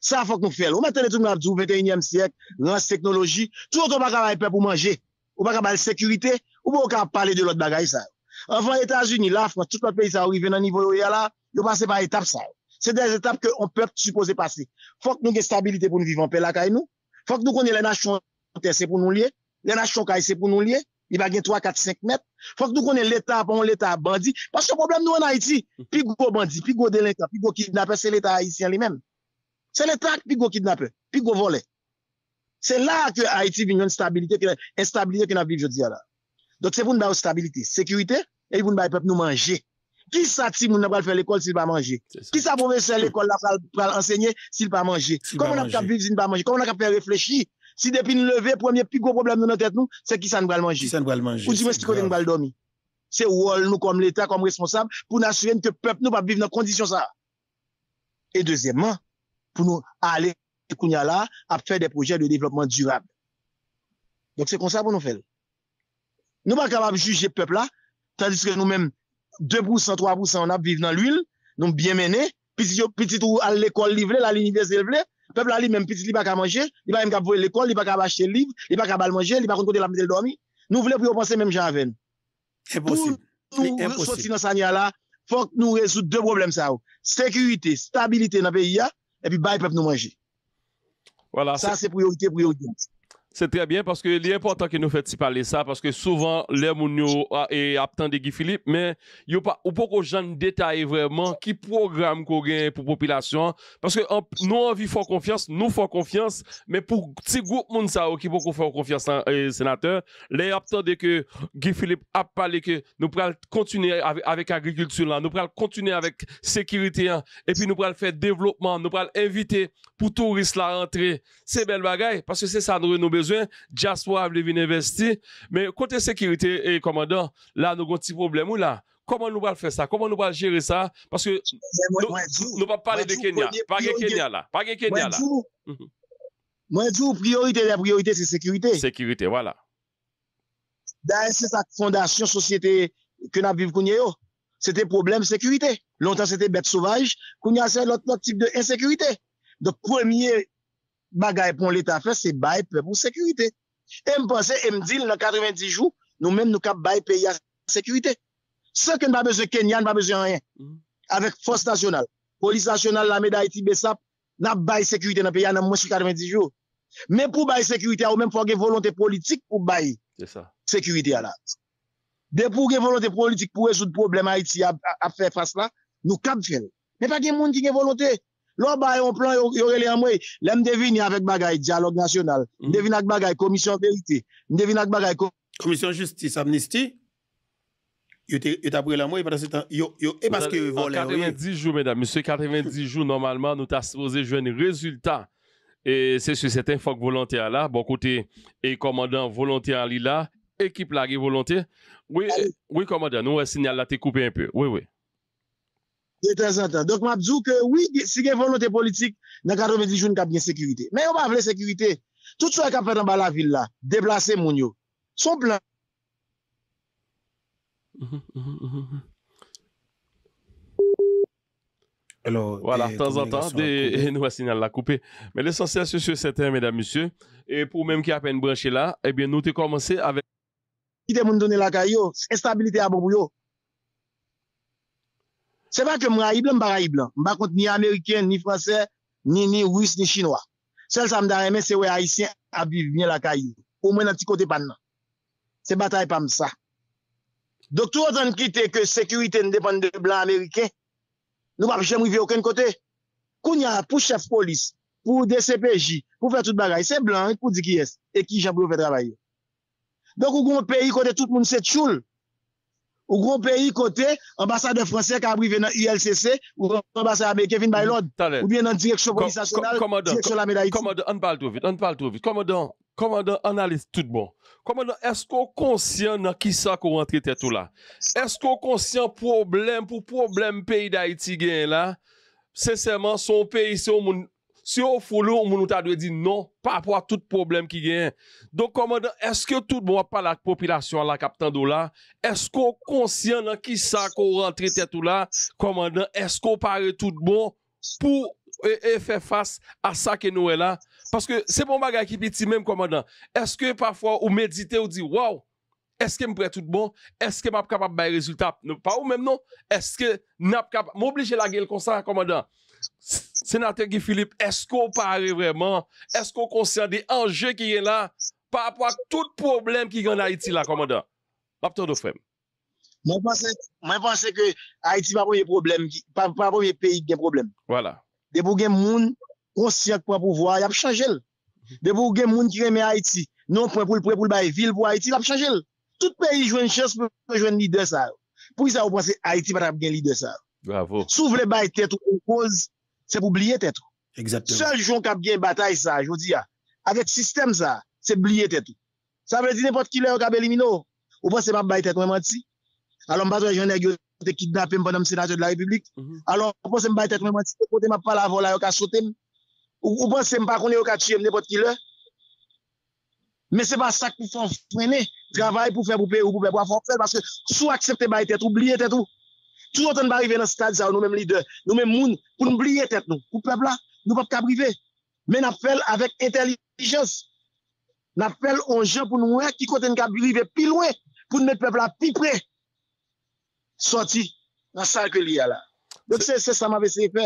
Sa fok nou fèl. Ou mètene tout mè a djou 21è sèk, nan sèk nologi, tout ou to baka bay pe pou manje, ou baka bay lè sekurite, ou pou wakar pale de lòt bagay sa. An fwa Etats-Unis, la France, tout lòt pey sa ou i ven nan nivou yo ya la, yo pase par etap sa. Se dè etap ke on pep suppose pase. Fok nou gè stabilite pou nou vivan pe la kay nou, fok nou konè lè nachon kè se pou nou liye, lè nachon kè se pou nou liye. I ba gen 3, 4, 5 met, fòk nou konen l'Etat, pon l'Etat bandi, pas se problem nou an Haiti, pi go bandi, pi go delinka, pi go kidnappe, se l'Etat Haitien li men. Se l'Etat pi go kidnappe, pi go vole. Se la ke Haiti vin yon stabilite, instabilite ki nan viv jodi ya la. Don se voun ba yo stabilite, sekirite, e voun ba yon pep nou manje. Ki sa ti moun nan bal fe l'ekol si l'ba manje? Ki sa pou ve se l'ekol la pal enseigne si l'ba manje? Kou moun nan kap viv si l'ba manje? Kou moun nan kap fe reflechi? Si depi nou leve, pwemye pi gwo problem nou nan tèt nou, se ki sa nou bal manji. Se ki sa nou bal manji. Ou di mwen se ki konen nou bal domi. Se ou wol nou kom l'Etat kom responsable pou nou asyvene ke pep nou pa biv nan kondisyon sa. E deuxèman, pou nou ale kounya la ap fè de projèl de devlopman djurab. Donk se kon sa pou nou fèl. Nou pa kabab jujje pep la, tandis ke nou mèm 2%-3% an ap biv nan l'huil, nou bien menè, pis yo piti tou al l'ekol livlè, la l'univers livlè, Pepl a li menm piti li bak a manje, li bak a mga boye l'ekol, li bak a bache li, li bak a bal manje, li bak a kon kote la mide l'domi. Nou vle pou yo panse menm jan aven. E posib. Pou sou soti nan sanya la, fok nou rezout de problem sa ou. Sekurite, stabilite nan peyi ya, e pi bay pep nou manje. Voilà. Sa se priorite, priorite. C'est très bien parce que important que nous fassions parler ça parce que souvent les gens et de Guy Philippe mais il pas ou de gens détaillent vraiment qui programme qu'on gagne pour population parce que nous on vit confiance nous faisons confiance mais pour petit groupe de gens qui beaucoup font confiance euh, sénateur les attendent que Guy Philippe a parlé que nous pourrons continuer avec, avec agriculture là nous pourrons continuer avec sécurité hein, et puis nous pourrons faire développement nous pourrons inviter Ou touriste la rentre, se bel bagay Paske se sa anre nou bezwen Dja swa vlevin investi Men kote sekirite, ey komandant La nou gonti problem ou la Koman nou bal fè sa, koman nou bal jere sa Paske nou bal pale de Kenya mhm. Pange Kenya la Mwenjou, priorite la priorite se sekirite Sekirite, wala Da ese sa fondasyon Sosyete ke nan viv kounye yo Se te problem sekirite Lontan se te bete souvaj Kounye ase lot potip de esekirite de premye bagay pou l'Etat fè, se bay pe pou sekurite. E m'pense, e m'dil nan 90 jou, nou men nou kap bay pe ya sekurite. Se ke n'ba bezè Kenya, n'ba bezè anjen. Mm-hmm. Avek Fos National, Polis National, Lameda, Haiti, Besap, nan bay sekurite nan pe ya nan monsi 90 jou. Men pou bay sekurite, ou men pou ge volante politik pou bay sekurite alat. De pou ge volante politik pou rejout problem Haiti a fè fass la, nou kap fè. Men pa gen moun ki ge volante Lò ba yon plan yon relè yon mwen, lè mdevi ni avèk bagay, diyalog nasyonal, mhm. mdevi nag bagay, komisyon veriti, mdevi nag bagay, komisyon justice amnisti, yon tabou yon mwen, yon e baske yon volè yon mwen. 90 jou, mèdam, msè 90 jou, normalman nou ta se ose jwen yon rezultat, e se su seten fok volantè a la, bon kote, e komandan volantè a li la, ekip la ge volantè, wè komandan, nou wè sinyal la te koupe yon pè, wè wè. de temps en temps. Donc, m'a dit que oui, si il y a volonté politique, dans 90 jours, y bien sécurité. Mais on va appeler sécurité. Tout ce qu'on fait dans la ville là, déplacer mon yo. Son plan. Alors, mhm, mhm, mhm, voilà, de temps en temps, nous nous signal la couper. Mais l'essentiel, c'est sur certain, mesdames, messieurs. Et pour même qui a peine branché là, eh bien, nous avons commencé avec. Qui donné la caillou? Instabilité à bon Se va ke m ra yi blan, m ba ra yi blan. M ba kont ni Ameriken, ni Fransen, ni Rus, ni Chinwa. Sel sa m da reme se we Aisyen aviv vye la kayi. Ou mwen an ti kote pan nan. Se batay pan m sa. Dok tou wazan kite ke sekurite n depan de blan Ameriken, nou wap jem rive oken kote. Kou nya pou chef polis, pou DCPJ, pou fè tout bagay, se blan pou di ki es, e ki javlou fè travay. Dok ou kou m peyi kote tout moun se tchoul, Ou gro peyi kote, ambasa de franse ka abrive nan ILCC, ou ambasa kevin baylon, ou bien nan direksyon politasyonal, direksyon la medayiti. Komodo, an pal to vit, an pal to vit. Komodo, komodo, analis tout bon. Komodo, esko konsyen na kisa ko rentre tetou la? Esko konsyen pou problem, pou problem peyi da iti gen la? Seseyman, son peyi se ou moun... Si yo fo lou, moun nou ta dwe di, non, pa apwa tout problem ki gen. Donk komadant, eske tout bon apwa la popilasyon la kapitan do la? Eske kon konsyen nan ki sa kon rentre tetou la? Komadant, eske kon pare tout bon pou e fe fas a sa ke nou e la? Paske se bon bagay ki piti menm komadant, eske pa fwa ou medite ou di, wow, eske m pre tout bon? Eske m ap kapap bay rezultat? Non, pa ou menm non? Eske m ap kapap, m oblije la gen l konsant komadant, si. Senate Gifilip, esko pari vreman? Esko konser de anje ki gen la pa apwa tout problem ki gen Haiti la, komanda? Bapte ou dofem? Mwen pense ke Haiti pa apwa yon problem, pa apwa yon peyi gen problem. Voilà. Debo gen moun konser pa apwa vwa, yon ap chanjel. Debo gen moun ki gen me Haiti. Non, pou yon baye vil pou Haiti, yon ap chanjel. Tout peyi jwen chanjel, pou yon lider sa. Pou yon sa ou pense Haiti pa apwa gen lider sa. Sou vle baye tet ou konpoz, c'est pour oublier tête. Exactement. Seul jour qui a bien bataille ça, je vous dis, avec système ça, c'est oublier tête. Ça veut dire n'importe qui l'a qui éliminé. Ou pas c'est pas bail tête, moi menti. Alors, pas besoin de été kidnappé, pendant le sénateur de la République. Mhm. Alors, ou pas c'est bataille tête, moi menti. Côté m'a pas la voix là, qui a sauté. Ou pas c'est pas qu'on est au cas tuer n'importe qui là. Mais c'est pas ça qu'il faut freiner. Travail pour faire pour payer ou pour faire pour faire parce que soit accepter bataille tête, oublier tête tout. Tou anten ba rive nan stadi sa ou nou men leader, nou men moun pou nou blye tet nou. Kou pepla, nou pap ka brive. Men ap fel avèk intelijens. Nap fel anje pou nou wè ki kote nou ka brive pi lwè. Pou nou met pepla pi pre. Soti, nan sa akwe liya la. Don se se sa ma ve se fe.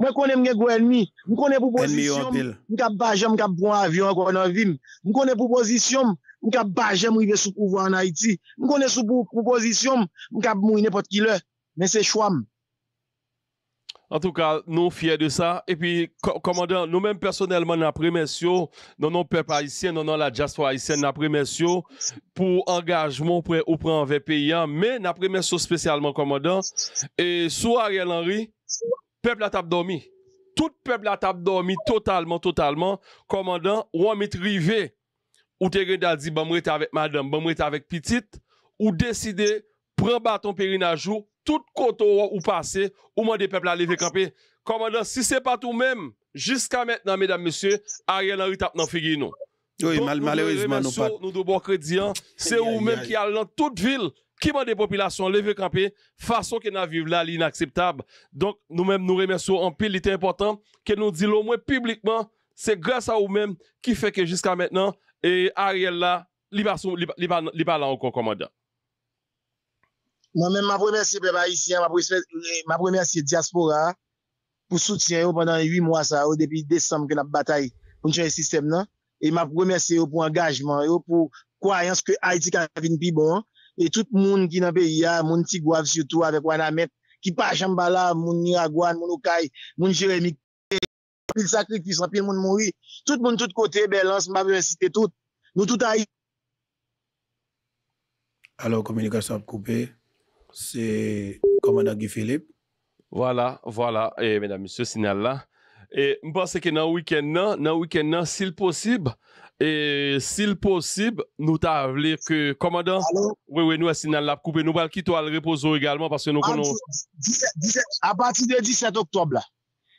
Mwen konen mwen gwen mi, mwen konen proposisyon. Mwen kap baje mwen kap bon avyon gwen avyon. Mwen konen proposisyon, mwen kap baje mwen vive sou pouvo an Haiti. Mwen konen sou proposisyon, mwen kap mwen nepot ki lè. Mese Chouam. En tout cas, nou fye de sa. E pi, komandan, nou men personelman nan premen syo, nan nou pep haisyen, nan nou la jaspo haisyen, nan premen syo pou engajmon ou premen vpyan, men nan premen sou spesyalman, komandan. E sou Ariel Henry, pep la tap domi. Tout pep la tap domi, totalman, totalman. Komandan, ou an mitrive ou te greda di, ban mou ete avek madame, ban mou ete avek pitite, ou deside pren baton perinajou tout koto ou pase, ouman de pepl la leve kampi. Komanda, si se pat ou men, jiska men, mesdames, mesye, ariye nan ritap nan figi nou. Nou nou remen sou, nou dou bon kredi an, se ou men ki al nan tout vil, ki man de populasyon leve kampi, fason ki nan viv la li inakseptab. Donk nou men nou remen sou, an pil li te importan, ke nou di loun mwen publikman, se gres a ou men, ki feke jiska men, nan, e ariye la, li pa lan anko komanda. Ma premènse se pa ba isi, ma premènse se diaspora, pou soutien yo pwenden 8 mwa sa, yo depi 10 somme ke nap batay moun chenye sistem nan, e ma premènse yo pou angajman, yo pou kwayans ke Haiti ka vin pi bon, e tout moun ki nan pe ya, moun ti gwaf sioutou avek wan amet, ki pa chan bala, moun Niragwan, moun Okai, moun Jeremik, moun Sakrik, moun Mori, tout moun tout kote, belans, mou mwen sitetout, moun tout a it. Alo, komunikasyon ap koupeye. Se komadant Guy Philippe Voilà, voilà, et eh, mesdames, monsieur Sinal la Et m'pense que nan week-end nan Nan week-end nan, si l'possible Et si l'possible Nou ta avlir que, komadant Oui, oui, nou a Sinal la pou couper Nou pa l'kito al reposo également ah, A partir de 17 octobre la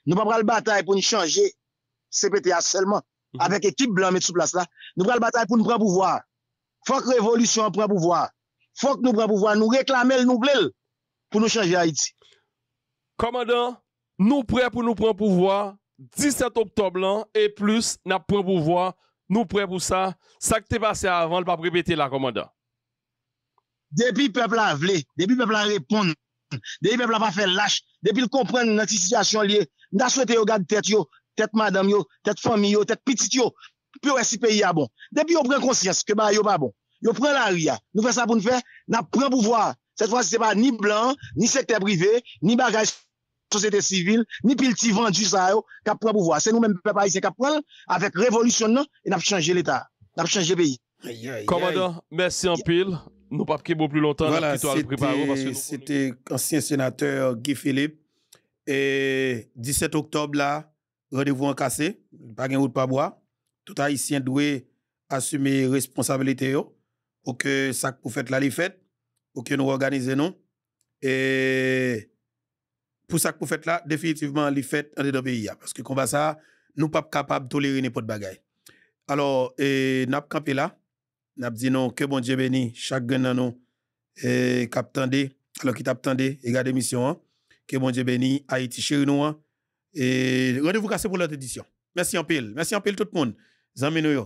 Nou pa pral batal pou ni chanje CPTA selman mhm. Avek ekip blan met sou plas la Nou pral batal pou nou pran pouvoi Fok revolution pran pouvoi Fonk nou pren pouvoi, nou reklamel, nou blel pou nou chanje Haiti. Komanda, nou pren pou nou pren pouvoi, 17 Oktoblan e plus na pren pouvoi, nou pren pou sa, sa ke te pase avan, l pa prebete la komanda. Depi pepla vle, depi pepla repon, depi pepla pa fe lache, depi l komprene nati sitasyon liye, na souete yo gade tete yo, tete madam yo, tete fami yo, tete pitit yo, pou yo resipe ya bon. Depi yo pren konsyes ke ba yo pa bon. Nous prenons la ria. Nous faisons ça pour nous faire, n'a le pouvoir. Cette fois-ci, n'est pas ni blanc, ni secteur privé, ni bagage société civile, ni pile vendu ça yo, qui pouvoir. C'est nous-mêmes, peuple haïtien, qui prenons avec révolution, et nous n'a changé l'État. N'a changé le pays. Commandant, merci en pile. Nous pas beaucoup plus longtemps. c'était ancien sénateur Guy Philippe. Et 17 octobre, là, rendez-vous en cassé. Pas gain route, pas bois. Tout haïtien doit assumer responsabilité. Yo pour que ça pour faites là les que nous organisons et pour ça pour faites là définitivement les fêtes en dedans pays parce que comme ça nous pas capable tolérer n'importe bagaille alors et n'a là n'a dit non que bon Dieu béni chaque gagne. nous et cap alors qui t'attendait et mission que bon Dieu béni Haïti chéri et rendez-vous cassé pour l'autre édition merci en pile merci en pile tout le monde Zamino,